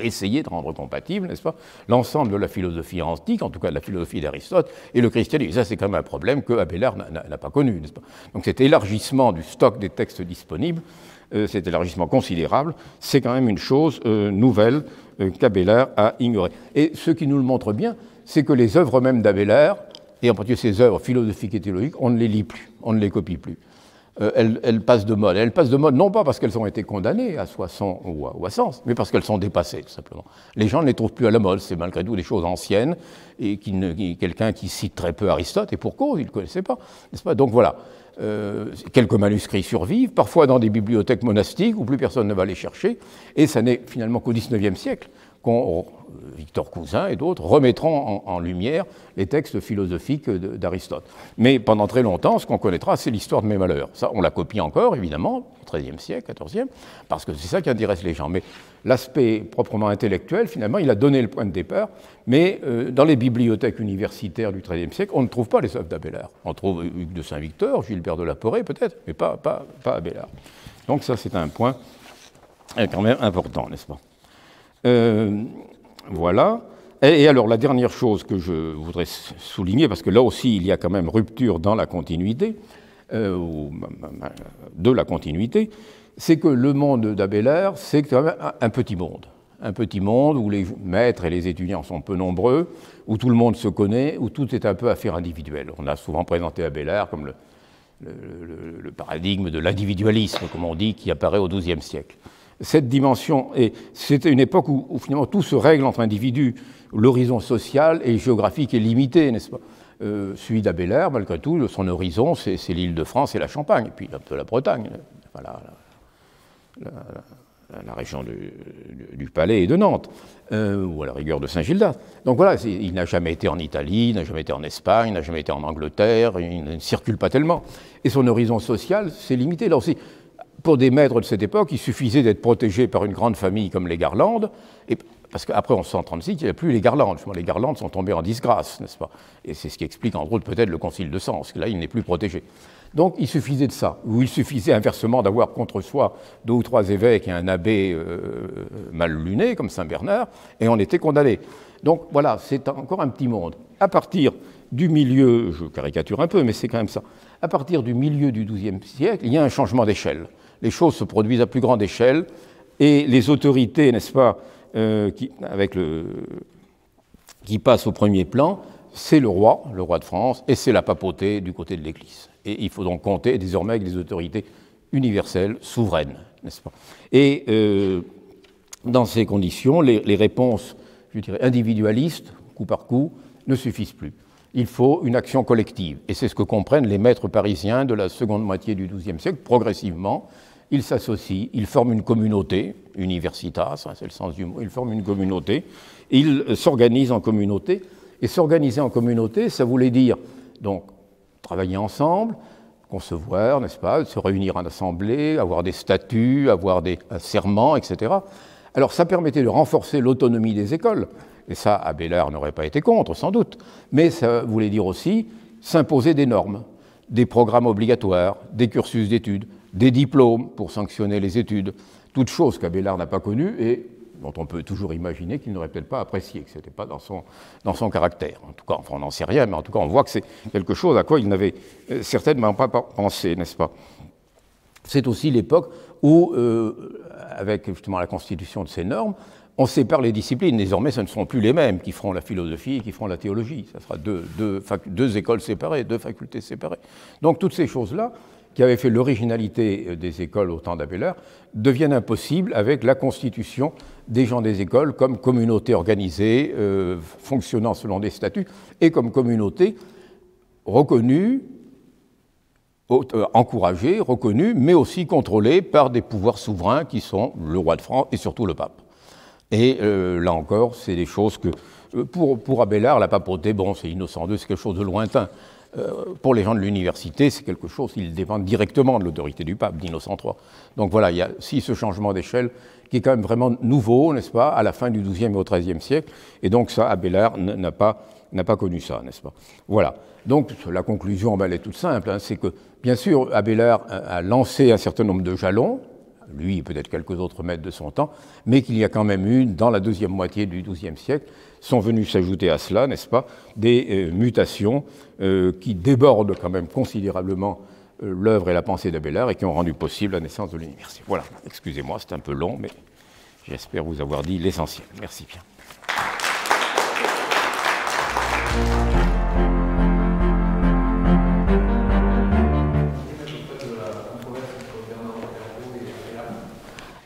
essayer de rendre compatible, n'est-ce pas, l'ensemble de la philosophie antique, en tout cas de la philosophie d'Aristote, et le christianisme. ça, c'est quand même un problème que Abélard n'a pas connu, n'est-ce pas Donc cet élargissement du stock des textes disponibles, euh, cet élargissement considérable, c'est quand même une chose euh, nouvelle euh, qu'Abelard a ignorée. Et ce qui nous le montre bien, c'est que les œuvres même d'Abelard, et en particulier ses œuvres philosophiques et théologiques, on ne les lit plus, on ne les copie plus. Euh, elles, passent de mode. elles passent de mode non pas parce qu'elles ont été condamnées à 60 ou à, ou 100, mais parce qu'elles sont dépassées, tout simplement. Les gens ne les trouvent plus à la mode. C'est malgré tout des choses anciennes et quelqu'un qui cite très peu Aristote, et pour cause, il ne connaissait pas, n'est-ce pas Donc voilà. Euh, quelques manuscrits survivent, parfois dans des bibliothèques monastiques où plus personne ne va les chercher, et ça n'est finalement qu'au XIXe siècle Oh, Victor Cousin et d'autres remettront en, lumière les textes philosophiques d'Aristote. Mais pendant très longtemps, ce qu'on connaîtra, c'est l'histoire de mes malheurs. Ça, on la copie encore, évidemment, au XIIIe siècle, XIVe, parce que c'est ça qui intéresse les gens. Mais l'aspect proprement intellectuel, finalement, il a donné le point de départ. Mais euh, dans les bibliothèques universitaires du XIIIe siècle, on ne trouve pas les œuvres d'Abélard. On trouve Hugues de Saint-Victor, Gilbert de la Porée, peut-être, mais pas, pas, pas Abélard. Donc ça, c'est un point euh, quand même important, n'est-ce pas euh, voilà. Et, alors la dernière chose que je voudrais souligner, parce que là aussi il y a quand même rupture dans la continuité, euh, ou de la continuité, c'est que le monde d'Abélard, c'est quand même un petit monde. Un petit monde où les maîtres et les étudiants sont peu nombreux, où tout le monde se connaît, où tout est un peu affaire individuelle. On a souvent présenté Abélard comme le, le paradigme de l'individualisme, comme on dit, qui apparaît au XIIe siècle cette dimension, et c'était une époque où, finalement tout se règle entre individus, l'horizon social et géographique est limité, n'est-ce pas euh, Celui malgré tout, son horizon, c'est l'île de France et la Champagne, puis un peu la Bretagne, voilà, la, région du, Palais et de Nantes, euh, ou à la rigueur de Saint-Gildas. Donc voilà, il n'a jamais été en Italie, il n'a jamais été en Espagne, il n'a jamais été en Angleterre, il ne circule pas tellement. Et son horizon social, c'est limité. Là aussi, pour des maîtres de cette époque, il suffisait d'être protégé par une grande famille comme les Garlandes, et parce qu'après 1136, 136, il n'y a plus les Garlandes. Les Garlandes sont tombées en disgrâce, n'est-ce pas Et c'est ce qui explique, en gros, peut-être le Concile de Sens, que là, il n'est plus protégé. Donc, il suffisait de ça, ou il suffisait inversement d'avoir contre soi deux ou trois évêques et un abbé euh, euh, mal luné, comme Saint Bernard, et on était condamné. Donc, voilà, c'est encore un petit monde. À partir du milieu, je caricature un peu, mais c'est quand même ça, à partir du milieu du XIIe siècle, il y a un changement d'échelle les choses se produisent à plus grande échelle et les autorités, n'est-ce pas, euh, qui, passent au premier plan, c'est le roi, le roi de France, et c'est la papauté du côté de l'Église. Et il faut donc compter désormais avec des autorités universelles, souveraines, n'est-ce pas Et euh, dans ces conditions, les, les réponses, je dirais, individualistes, coup par coup, ne suffisent plus il faut une action collective. Et c'est ce que comprennent les maîtres parisiens de la seconde moitié du XIIe siècle. Progressivement, ils s'associent, ils forment une communauté, universitas, c'est le sens du mot, ils forment une communauté, ils s'organisent en communauté. Et s'organiser en communauté, ça voulait dire, donc, travailler ensemble, concevoir, n'est-ce pas, se réunir en assemblée, avoir des statuts, avoir des serments, etc. Alors ça permettait de renforcer l'autonomie des écoles, et ça, Abélard n'aurait pas été contre, sans doute, mais ça voulait dire aussi s'imposer des normes, des programmes obligatoires, des cursus d'études, des diplômes pour sanctionner les études, toutes choses qu'Abélard n'a pas connues et dont on peut toujours imaginer qu'il n'aurait peut-être pas apprécié, que ce n'était pas dans son, dans son caractère. En tout cas, on n'en sait rien, mais en tout cas, on voit que c'est quelque chose à quoi il n'avait euh, certainement pas pensé, n'est-ce pas C'est aussi l'époque où, euh, avec justement la constitution de ces normes, on sépare les disciplines. Désormais, ce ne seront plus les mêmes qui feront la philosophie et qui feront la théologie. Ce sera deux, écoles séparées, deux facultés séparées. Donc toutes ces choses-là, qui avaient fait l'originalité euh, des écoles au temps d'Abelard, deviennent impossibles avec la constitution des gens des écoles comme communautés organisées, euh, fonctionnant selon des statuts, et comme communautés reconnues, euh, encouragé, reconnu, mais aussi contrôlé par des pouvoirs souverains qui sont le roi de France et surtout le pape. Et euh, là encore, c'est des choses que, euh, pour, pour Abélard, la papauté, bon, c'est Innocent II, c'est quelque chose de lointain. pour les gens de l'université, c'est quelque chose, ils dépendent directement de l'autorité du pape, d'Innocent III. Donc voilà, il y a aussi ce changement d'échelle qui est quand même vraiment nouveau, n'est-ce pas, à la fin du XIIe et au XIIIe siècle. Et donc ça, Abélard n'a pas, pas connu ça, n'est-ce pas. Voilà. Donc la conclusion, ben, elle est toute simple, hein. c'est que bien sûr Abélard a lancé un certain nombre de jalons, lui et peut-être quelques autres maîtres de son temps, mais qu'il y a quand même eu, dans la deuxième moitié du XIIe siècle, sont venus s'ajouter à cela, n'est-ce pas, des euh, mutations euh, qui débordent quand même considérablement euh, l'œuvre et la pensée d'Abélard et qui ont rendu possible la naissance de l'université. Voilà, excusez-moi, c'est un peu long, mais j'espère vous avoir dit l'essentiel. Merci bien.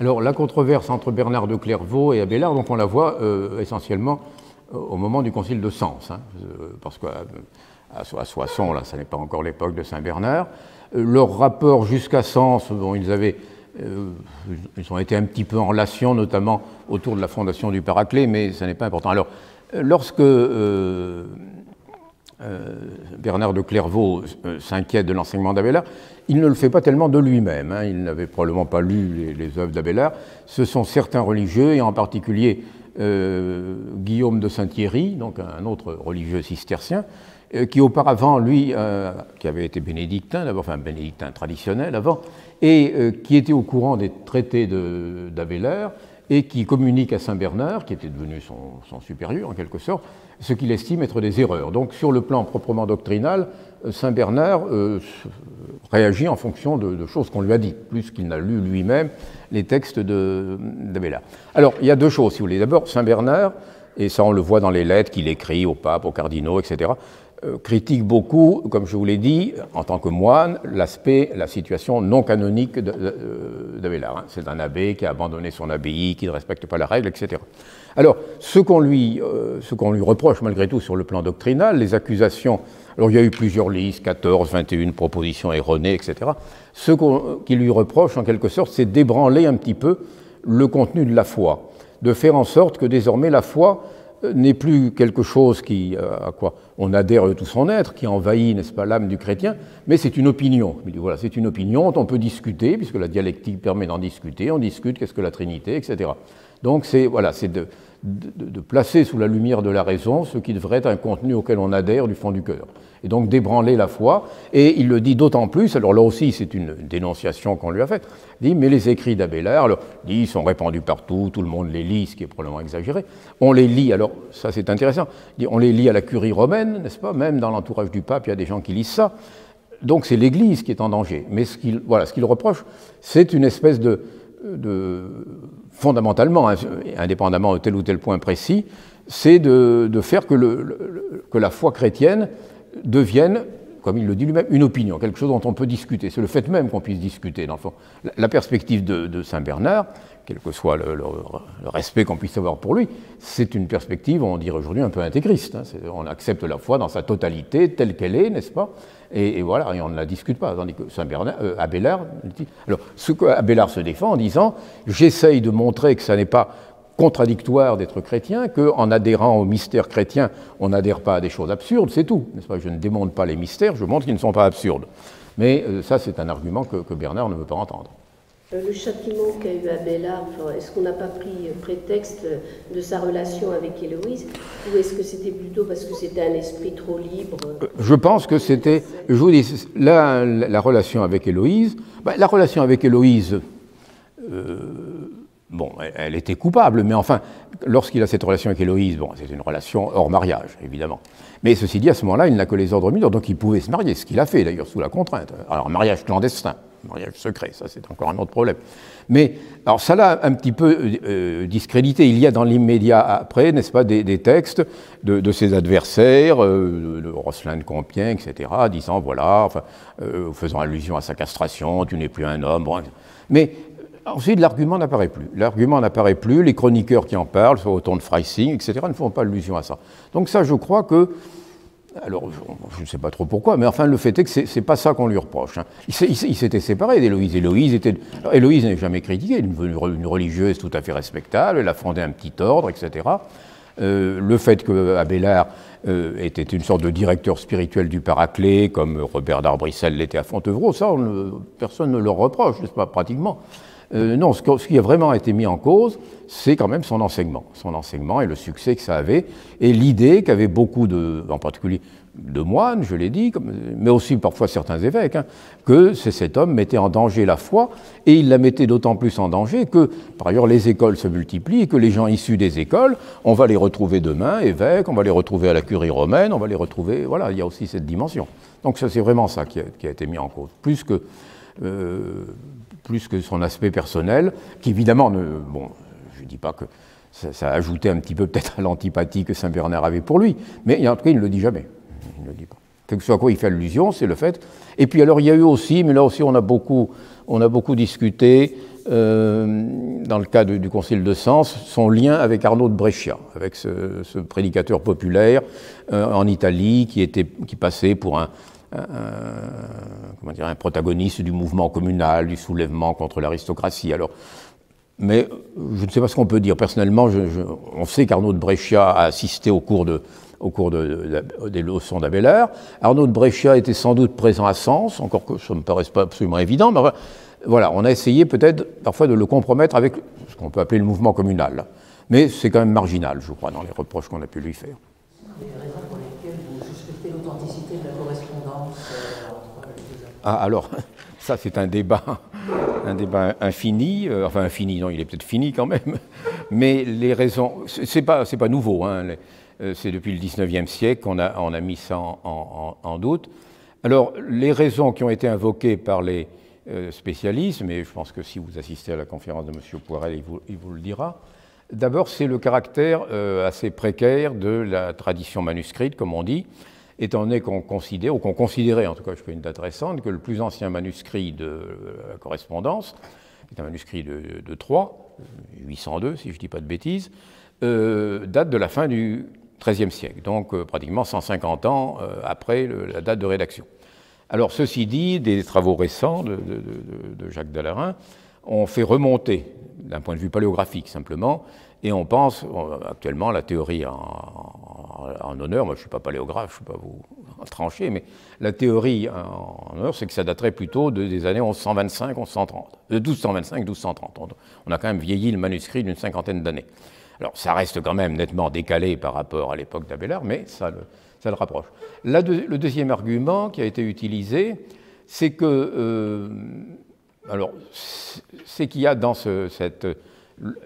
Alors la controverse entre Bernard de Clairvaux et Abélard, donc on la voit euh, essentiellement euh, au moment du concile de Sens, hein. euh, parce qu'à à Soissons, là, ça n'est pas encore l'époque de Saint Bernard. Leur rapport jusqu'à Sens, ils ils ont été un petit peu en relation, notamment autour de la fondation du Paraclet, mais ça n'est pas important. Alors, lorsque euh, Bernard de Clairvaux euh, s'inquiète de l'enseignement d'Abélard, il ne le fait pas tellement de lui-même, hein. il n'avait probablement pas lu les, œuvres d'Abélard, ce sont certains religieux, et en particulier euh, Guillaume de Saint-Thierry, donc un autre religieux cistercien, qui auparavant, lui, qui avait été bénédictin, d'abord, enfin bénédictin traditionnel avant, et qui était au courant des traités d'Abélard, et qui communique à Saint Bernard, qui était devenu son supérieur en quelque sorte, ce qu'il estime être des erreurs. Donc sur le plan proprement doctrinal, euh, Saint Bernard euh, réagit en fonction de, choses qu'on lui a dites, plus qu'il n'a lu lui-même les textes d'Abélard. Alors il y a deux choses, si vous voulez. D'abord, Saint Bernard, et ça on le voit dans les lettres qu'il écrit au pape, aux cardinaux, etc., euh, critique beaucoup, comme je vous l'ai dit, en tant que moine, l'aspect, la situation non canonique d'Abélard. Hein. C'est un abbé qui a abandonné son abbaye, qui ne respecte pas la règle, etc. Alors, ce qu'on lui, euh, lui, reproche malgré tout sur le plan doctrinal, les accusations, alors il y a eu plusieurs listes, 14, 21 propositions erronées, etc. Ce qu'on lui reproche en quelque sorte, c'est d'ébranler un petit peu le contenu de la foi, de faire en sorte que désormais la foi euh, n'est plus quelque chose qui, euh, à quoi on adhère tout son être, qui envahit, n'est-ce pas, l'âme du chrétien, mais c'est une opinion. Voilà, c'est une opinion dont on peut discuter, puisque la dialectique permet d'en discuter, on discute qu'est-ce que la Trinité, etc. Donc c'est voilà, de, de, placer sous la lumière de la raison ce qui devrait être un contenu auquel on adhère du fond du cœur, et donc d'ébranler la foi. Et il le dit d'autant plus, alors là aussi c'est une dénonciation qu'on lui a faite, dit, mais les écrits d'Abélard, dit, sont répandus partout, tout le monde les lit, ce qui est probablement exagéré. On les lit, alors ça c'est intéressant, on les lit à la curie romaine, n'est-ce pas, même dans l'entourage du pape, il y a des gens qui lisent ça. Donc c'est l'Église qui est en danger. Mais ce qu'il voilà, ce qu'il reproche, c'est une espèce de, de, fondamentalement, hein, indépendamment de tel ou tel point précis, c'est de, faire que, la foi chrétienne devienne, comme il le dit lui-même, une opinion, quelque chose dont on peut discuter. C'est le fait même qu'on puisse discuter, dans le fond. La, perspective de Saint Bernard, quel que soit le, respect qu'on puisse avoir pour lui, c'est une perspective, on dirait aujourd'hui, un peu intégriste. Hein. On accepte la foi dans sa totalité, telle qu'elle est, n'est-ce pas et, voilà, et on ne la discute pas. Tandis que Saint euh, Abélard, alors ce se défend en disant, j'essaye de montrer que ça n'est pas contradictoire d'être chrétien, qu'en adhérant au mystère chrétien, on n'adhère pas à des choses absurdes, c'est tout. N'est-ce pas Je ne démonte pas les mystères, je montre qu'ils ne sont pas absurdes. Mais euh, ça, c'est un argument que Bernard ne veut pas entendre. Euh, le châtiment qu'a eu Abella, est-ce qu'on n'a pas pris euh, prétexte euh, de sa relation avec Héloïse Ou est-ce que c'était plutôt parce que c'était un esprit trop libre Je pense que c'était, je vous dis, la, la, relation avec Héloïse, bah, la relation avec Héloïse, bon, elle, était coupable, mais enfin, lorsqu'il a cette relation avec Héloïse, bon, c'est une relation hors mariage, évidemment. Mais ceci dit, à ce moment-là, il n'a que les ordres mineurs, donc il pouvait se marier, ce qu'il a fait d'ailleurs, sous la contrainte. Alors, mariage clandestin mariage secret, ça c'est encore un autre problème. Mais alors ça l'a un petit peu euh, discrédité. Il y a dans l'immédiat après, n'est-ce pas, des, textes de, ses adversaires, euh, de Rosselin de Compiègne, etc., disant voilà, enfin, euh, faisant allusion à sa castration, tu n'es plus un homme. mais Ensuite, l'argument n'apparaît plus. L'argument n'apparaît plus, les chroniqueurs qui en parlent, au ton de Freising, etc., ne font pas allusion à ça. Donc ça, je crois que alors, je ne sais pas trop pourquoi, mais enfin, le fait est que ce n'est pas ça qu'on lui reproche. Hein. Il s'était séparé d'Héloïse. Héloïse, n'est jamais critiquée, une, une religieuse tout à fait respectable, elle a fondé un petit ordre, etc. Euh, le fait que Abélard euh, était une sorte de directeur spirituel du Paraclet, comme Robert d'Arbrissel l'était à Fontevraud, ça, personne ne le reproche, n'est-ce pas, pratiquement. Euh, non, ce, qui a vraiment été mis en cause, c'est quand même son enseignement. Son enseignement et le succès que ça avait, et l'idée qu'avaient beaucoup de, en particulier de moines, je l'ai dit, mais aussi parfois certains évêques, hein, que cet homme mettait en danger la foi, et il la mettait d'autant plus en danger que, par ailleurs, les écoles se multiplient, que les gens issus des écoles, on va les retrouver demain, évêques, on va les retrouver à la curie romaine, on va les retrouver, voilà, il y a aussi cette dimension. Donc c'est vraiment ça qui a, été mis en cause, plus que... Euh, plus que son aspect personnel, qui évidemment ne. Bon, je ne dis pas que ça, a ajoutait un petit peu peut-être à l'antipathie que Saint Bernard avait pour lui, mais en tout cas, il ne le dit jamais. Il ne le dit pas. Quelque soit à quoi il fait allusion, c'est le fait. Et puis alors, il y a eu aussi, mais là aussi, on a beaucoup, on a beaucoup discuté, euh, dans le cas du Concile de Sens, son lien avec Arnaud de Brescia, avec ce, prédicateur populaire euh, en Italie qui, était, qui passait pour un, euh, comment dire, un protagoniste du mouvement communal, du soulèvement contre l'aristocratie. Alors, mais euh, je ne sais pas ce qu'on peut dire. Personnellement, je, on sait qu'Arnaud de Brescia a assisté au cours, de, au cours de, des leçons d'Abélard. Arnaud de Brescia était sans doute présent à Sens, encore que ça ne me paraisse pas absolument évident, mais voilà, on a essayé peut-être parfois de le compromettre avec ce qu'on peut appeler le mouvement communal. Mais c'est quand même marginal, je crois, dans les reproches qu'on a pu lui faire. Ah, alors, (laughs) ça c'est un débat, un débat infini, euh, enfin infini, non, il est peut-être fini quand même, mais les raisons, c'est pas, pas nouveau, hein, euh, c'est depuis le 19e siècle qu'on a, a mis ça en, doute. Alors, les raisons qui ont été invoquées par les euh, spécialistes, mais je pense que si vous assistez à la conférence de M. Poirel, il vous, il vous le dira, D'abord, c'est le caractère assez précaire de la tradition manuscrite, comme on dit étant donné qu'on considère, ou qu'on considérait, en tout cas je fais une date récente, que le plus ancien manuscrit de euh, la correspondance, est un manuscrit de, Troyes, 802 si je ne dis pas de bêtises, euh, date de la fin du XIIIe siècle, donc euh, pratiquement 150 ans après la date de rédaction. Alors ceci dit, des travaux récents de, de Jacques Dallarin ont fait remonter, d'un point de vue paléographique simplement, et on pense, euh, actuellement, la théorie en, honneur, moi je ne suis pas paléographe, je ne peux pas vous trancher, mais la théorie en, honneur, c'est que ça daterait plutôt de, des années 1125, 1130, de 1225, 1230. On, a quand même vieilli le manuscrit d'une cinquantaine d'années. Alors ça reste quand même nettement décalé par rapport à l'époque d'Abélard, mais ça le, ça le rapproche. le deuxième argument qui a été utilisé, c'est que. Euh, alors, c'est qu'il y a dans cette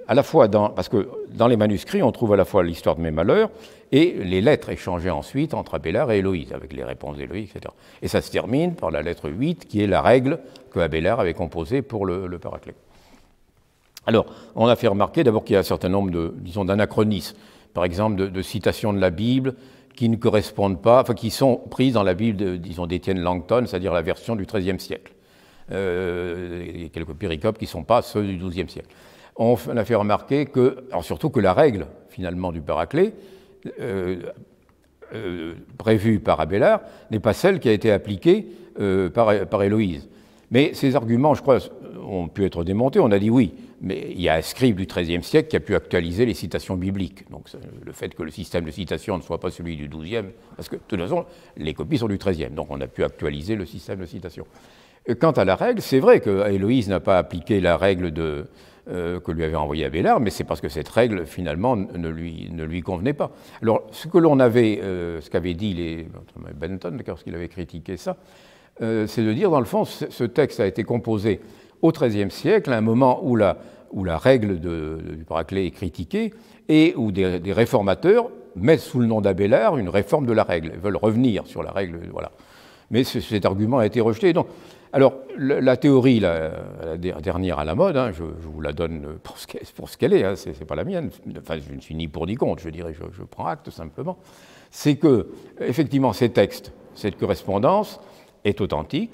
à la fois parce que dans les manuscrits, on trouve à la fois l'histoire de mes malheurs et les lettres échangées ensuite entre Abélard et Héloïse, avec les réponses d'Héloïse, etc. Et ça se termine par la lettre 8, qui est la règle que Abélard avait composée pour le, le Paraclet. Alors, on a fait remarquer d'abord qu'il y a un certain nombre de, disons, d'anachronismes, par exemple de, citations de la Bible qui ne correspondent pas, enfin qui sont prises dans la Bible, de, disons, d'Étienne Langton, c'est-à-dire la version du XIIIe siècle. Euh, a quelques péricopes qui ne sont pas ceux du XIIe siècle on a fait remarquer que, surtout que la règle finalement du Paraclet, euh, euh, prévue par Abélard, n'est pas celle qui a été appliquée euh, par, Héloïse. Mais ces arguments, je crois, ont pu être démontés. On a dit oui, mais il y a un scribe du XIIIe siècle qui a pu actualiser les citations bibliques. Donc le fait que le système de citation ne soit pas celui du XIIe, parce que de toute façon, les copies sont du XIIIe, donc on a pu actualiser le système de citation. Quant à la règle, c'est vrai que Héloïse n'a pas appliqué la règle de, euh, que lui avait envoyé Abélard, mais c'est parce que cette règle, finalement, ne lui, ne lui convenait pas. Alors, ce que l'on avait, euh, ce qu'avait dit les, Benton, qu'il avait critiqué ça, euh, c'est de dire, dans le fond, ce texte a été composé au XIIIe siècle, à un moment où la, où la règle du Paraclet est critiquée, et où des, réformateurs mettent sous le nom d'Abélard une réforme de la règle, Ils veulent revenir sur la règle, voilà. Mais cet argument a été rejeté. Donc, alors, la, théorie, la, dernière à la mode, hein, je, vous la donne pour ce qu'elle est, hein, ce n'est pas la mienne, enfin, je ne suis ni pour ni contre, je dirais, je, prends acte simplement, c'est que, effectivement, ces textes, cette correspondance est authentique,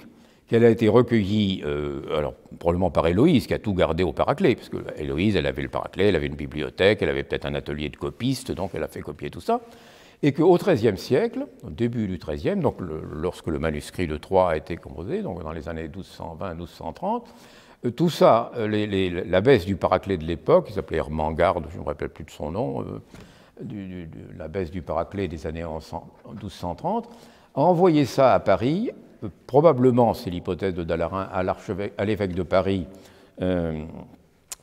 qu'elle a été recueillie, euh, alors probablement par Héloïse, qui a tout gardé au paraclet, parce que Héloïse, elle avait le paraclet, elle avait une bibliothèque, elle avait peut-être un atelier de copiste, donc elle a fait copier tout ça et qu'au XIIIe siècle, au début du XIIIe, donc lorsque le manuscrit de Troyes a été composé, donc dans les années 1220-1230, euh, tout ça, euh, la baisse du paraclet de l'époque, qui s'appelait Hermangarde, je ne me rappelle plus de son nom, euh, du, la baisse du paraclet des années 1230, a envoyé ça à Paris, probablement, c'est l'hypothèse de Dallarin, à l'évêque de Paris,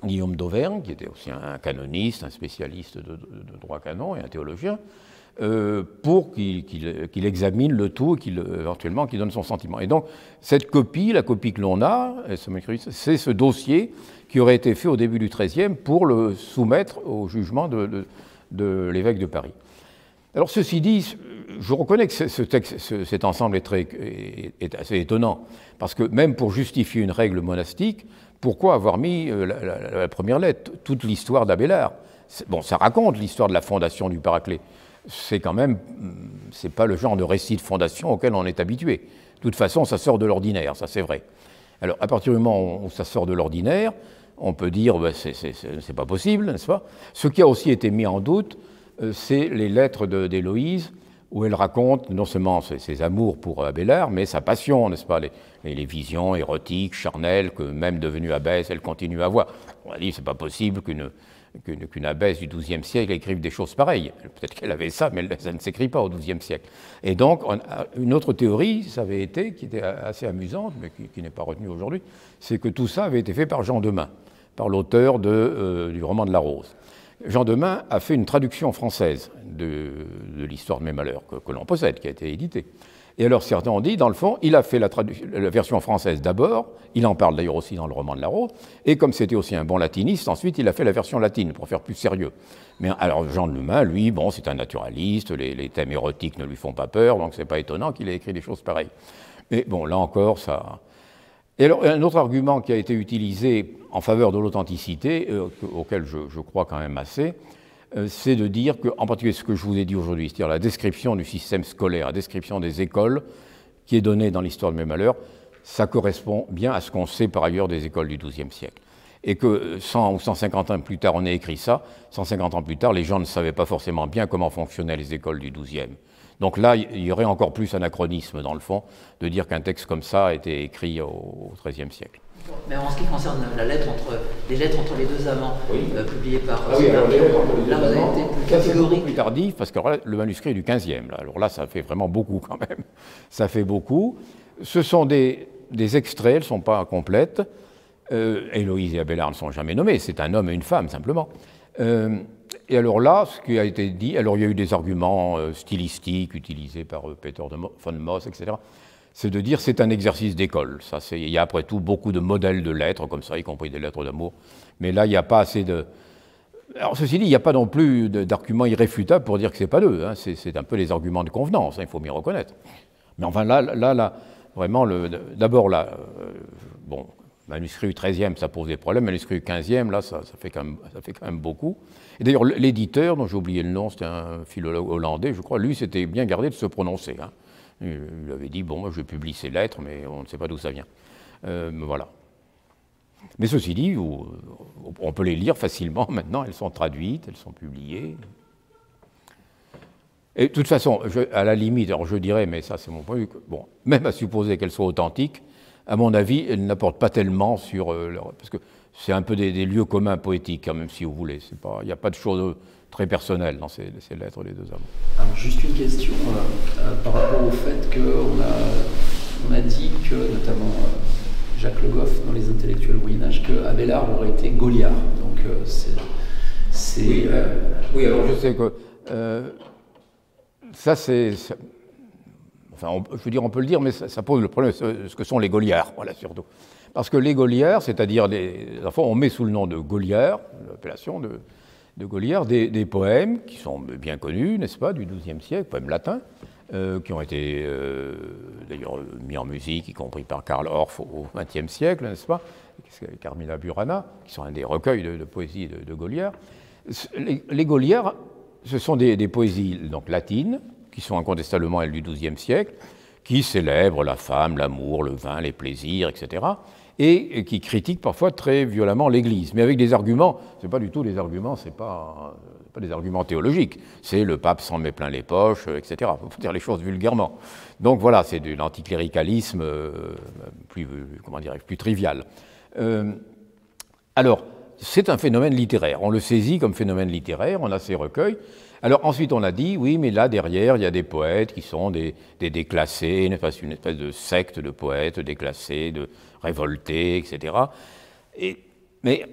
Guillaume d'Auvergne, qui était aussi un canoniste, un spécialiste de droit canon et un théologien, euh, pour qu'il examine le tout et qu'il euh, éventuellement qu'il donne son sentiment. Et donc cette copie, la copie que l'on a, c'est ce dossier qui aurait été fait au début du XIIIe pour le soumettre au jugement de, l'évêque de Paris. Alors ceci dit, je reconnais que texte, cet ensemble est, assez étonnant, parce que même pour justifier une règle monastique, pourquoi avoir mis euh, la, la première lettre Toute l'histoire d'Abélard. Bon, ça raconte l'histoire de la fondation du Paraclet, c'est quand même, c'est pas le genre de récit de fondation auquel on est habitué. De toute façon, ça sort de l'ordinaire, ça c'est vrai. Alors, à partir du moment où ça sort de l'ordinaire, on peut dire, bah, c'est pas possible, n'est-ce pas Ce qui a aussi été mis en doute, euh, c'est les lettres d'Héloïse, où elle raconte non seulement ses, amours pour euh, Abelard, mais sa passion, n'est-ce pas les, visions érotiques, charnelles, que même devenue abbesse, elle continue à avoir. On a dit, c'est pas possible qu'une qu'une abbesse du XIIe siècle écrive des choses pareilles. Peut-être qu'elle avait ça, mais ça ne s'écrit pas au XIIe siècle. Et donc, une autre théorie, ça avait été, qui était assez amusante, mais qui, n'est pas retenue aujourd'hui, c'est que tout ça avait été fait par Jean Demain, par l'auteur euh, du roman de la Rose. Jean Demain a fait une traduction française de, l'histoire de mes malheurs, que l'on possède, qui a été éditée. Et alors certains ont dit, dans le fond, il a fait la, version française d'abord, il en parle d'ailleurs aussi dans le roman de Larot, et comme c'était aussi un bon latiniste, ensuite il a fait la version latine pour faire plus sérieux. Mais alors Jean de Lumin, lui, bon, c'est un naturaliste, les, thèmes érotiques ne lui font pas peur, donc c'est pas étonnant qu'il ait écrit des choses pareilles. Mais bon, là encore, ça. Et alors, un autre argument qui a été utilisé en faveur de l'authenticité, euh, auquel je crois quand même assez, euh, c'est de dire que, en particulier ce que je vous ai dit aujourd'hui, c'est-à-dire la description du système scolaire, la description des écoles qui est donnée dans l'histoire de mes malheurs, ça correspond bien à ce qu'on sait par ailleurs des écoles du XIIe siècle. Et que 100 euh, ou 150 ans plus tard, on a écrit ça, 150 ans plus tard, les gens ne savaient pas forcément bien comment fonctionnaient les écoles du XIIe. Donc là, il y aurait encore plus anachronisme, dans le fond, de dire qu'un texte comme ça a été écrit au XIIIe siècle. Mais en ce qui concerne la lettre entre, les lettres entre les deux amants, euh, publiées par ah oui, là, vous avez été plus Plus tardif, parce que le manuscrit est du 15e. Alors là, ça fait vraiment beaucoup quand même. (laughs) Ça fait beaucoup. Ce sont des, des extraits, elles ne sont pas complètes. Euh, Héloïse et Abélard ne sont jamais nommés, c'est un homme et une femme simplement. Euh, et alors là, ce qui a été dit, alors il y a eu des arguments euh, stylistiques utilisés par Peter von Moss, etc c'est de dire c'est un exercice d'école. Ça, c'est, il y a après tout beaucoup de modèles de lettres comme ça, y compris des lettres d'amour. Mais là, il n'y a pas assez de. Alors ceci dit, il n'y a pas non plus d'arguments irréfutables pour dire que c'est pas deux. Hein. C'est, un peu les arguments de convenance. Hein, il faut m'y reconnaître. Mais enfin là, là, là, vraiment, le, d'abord là, euh, bon, manuscrit 13e, ça pose des problèmes. Manuscrit 15e, là, ça, fait, quand même, ça fait quand même beaucoup. Et d'ailleurs, l'éditeur, dont j'ai oublié le nom, c'était un philologue hollandais, je crois, lui, c'était bien gardé de se prononcer. Hein. Il avait dit, bon, je publie ces lettres, mais on ne sait pas d'où ça vient. Euh, voilà. Mais ceci dit, on peut les lire facilement (laughs) maintenant, elles sont traduites, elles sont publiées. Et de toute façon, à la limite, alors je dirais, mais ça c'est mon point de vue, bon, même à supposer qu'elles soient authentiques, à mon avis, elles n'apportent pas tellement sur euh, Parce que c'est un peu des, lieux communs poétiques, hein, même si vous voulez. Il n'y a pas de choses très personnel dans ces, lettres, des deux hommes. Alors juste une question euh, euh, par rapport au fait qu'on a, on a dit que, notamment euh, Jacques Le Goff dans Les Intellectuels au Moyen-Âge, que Abélard aurait été Goliard. Donc c'est... Oui, alors je sais que... ça c'est... Enfin, je veux dire, on peut le dire, mais ça, pose le problème ce que sont les Goliards, voilà surtout. Parce que les Goliards, c'est-à-dire les enfants, on met sous le nom de Goliard, l'appellation de, de Goliard, des, poèmes qui sont bien connus, n'est-ce pas, du XIIe siècle, poèmes latins, euh, qui ont été euh, d'ailleurs mis en musique, y compris par Karl Orff au XXe siècle, n'est-ce pas, Carmina Burana, qui sont un des recueils de, poésie de, de Les, les ce sont des, poésies donc, latines, qui sont incontestablement elles du XIIe siècle, qui célèbrent la femme, l'amour, le vin, les plaisirs, etc et qui critiquent parfois très violemment l'Église, mais avec des arguments, ce n'est pas du tout des arguments, pas, des arguments théologiques, c'est le pape s'en met plein les poches, etc. Il faut dire les choses vulgairement. Donc voilà, c'est de l'anticléricalisme euh, plus, comment plus trivial. Euh, alors, c'est un phénomène littéraire, on le saisit comme phénomène littéraire, on a ses recueils, alors ensuite, on a dit, oui, mais là, derrière, il y a des poètes qui sont des, des déclassés, une espèce, une espèce, de secte de poètes déclassés, de révoltés, etc. Et, mais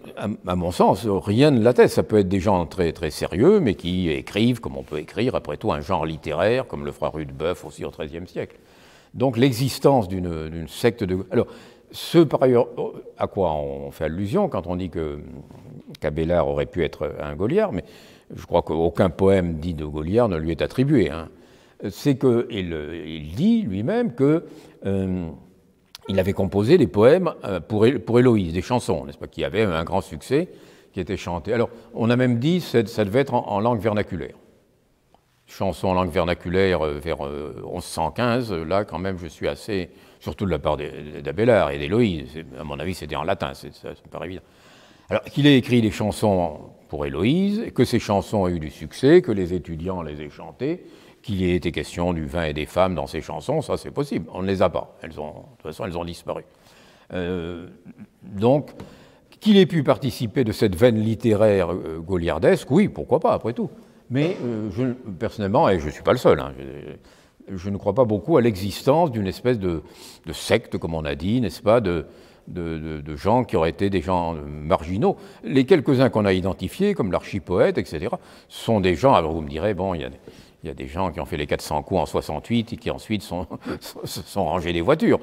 à, mon sens, rien ne l'atteste. Ça peut être des gens très, très sérieux, mais qui écrivent, comme on peut écrire, après tout, un genre littéraire, comme le de Boeuf, aussi au XIIIe siècle. Donc l'existence d'une secte de... Alors, ce, par ailleurs, à quoi on fait allusion quand on dit que Cabellard aurait pu être un Goliard, mais je crois qu'aucun poème dit de Goliard ne lui est attribué, hein. c'est qu'il il dit lui-même qu'il euh, avait composé des poèmes euh, pour, pour Héloïse, des chansons, n'est-ce pas, qui avaient un grand succès, qui étaient chantées. Alors, on a même dit que ça devait être en, langue vernaculaire. Chanson en langue vernaculaire euh, vers 1115, là, quand même, je suis assez, surtout de la part d'Abélard et d'Héloïse, à mon avis, c'était en latin, c'est pas évident. Alors, qu'il ait écrit des chansons pour Héloïse, que ses chansons aient eu du succès, que les étudiants les aient chantées, qu'il y ait été question du vin et des femmes dans ses chansons, ça c'est possible, on ne les a pas, elles ont, de toute façon elles ont disparu. Euh, donc, qu'il ait pu participer de cette veine littéraire euh, goliardesque, oui, pourquoi pas, après tout. Mais euh, personnellement, et je ne suis pas le seul, hein, je, ne crois pas beaucoup à l'existence d'une espèce de, de, secte, comme on a dit, n'est-ce pas, de, de, gens qui auraient été des gens marginaux. Les quelques-uns qu'on a identifiés, comme l'archipoète, etc., sont des gens, alors vous me direz, bon, il y a, y a des gens qui ont fait les 400 coups en 68 et qui ensuite sont, (laughs) sont rangés des voitures.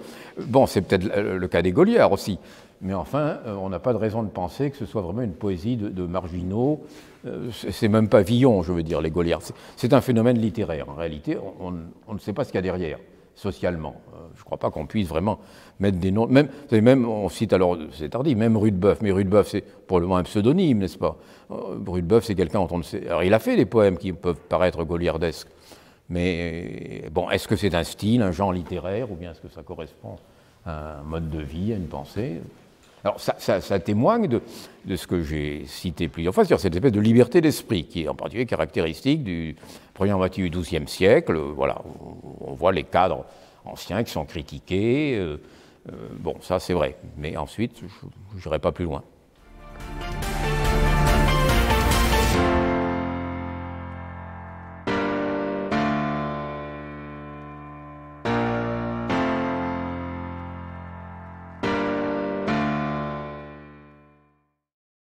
Bon, c'est peut-être le cas des Goliards aussi. Mais enfin, euh, on n'a pas de raison de penser que ce soit vraiment une poésie de, marginaux. Euh, c'est même pas Villon, je veux dire, les Goliards. C'est un phénomène littéraire. En réalité, on, on ne sait pas ce qu'il y a derrière, socialement. Euh, je ne crois pas qu'on puisse vraiment mettre des noms. Même, même on cite alors, c'est tardi, même Rudebeuf. Mais Rudebeuf, c'est probablement un pseudonyme, n'est-ce pas euh, Rudebeuf, c'est quelqu'un dont on ne sait. Alors, il a fait des poèmes qui peuvent paraître goliardesques. Mais bon, est-ce que c'est un style, un genre littéraire, ou bien est-ce que ça correspond à un mode de vie, à une pensée alors ça, témoigne de, de ce que j'ai cité plusieurs fois, c'est-à-dire cette espèce de liberté d'esprit qui est en particulier caractéristique du premier moitié du XIIe siècle. Voilà, on voit les cadres anciens qui sont critiqués, euh, euh, bon, ça c'est vrai, mais ensuite, je n'irai pas plus loin.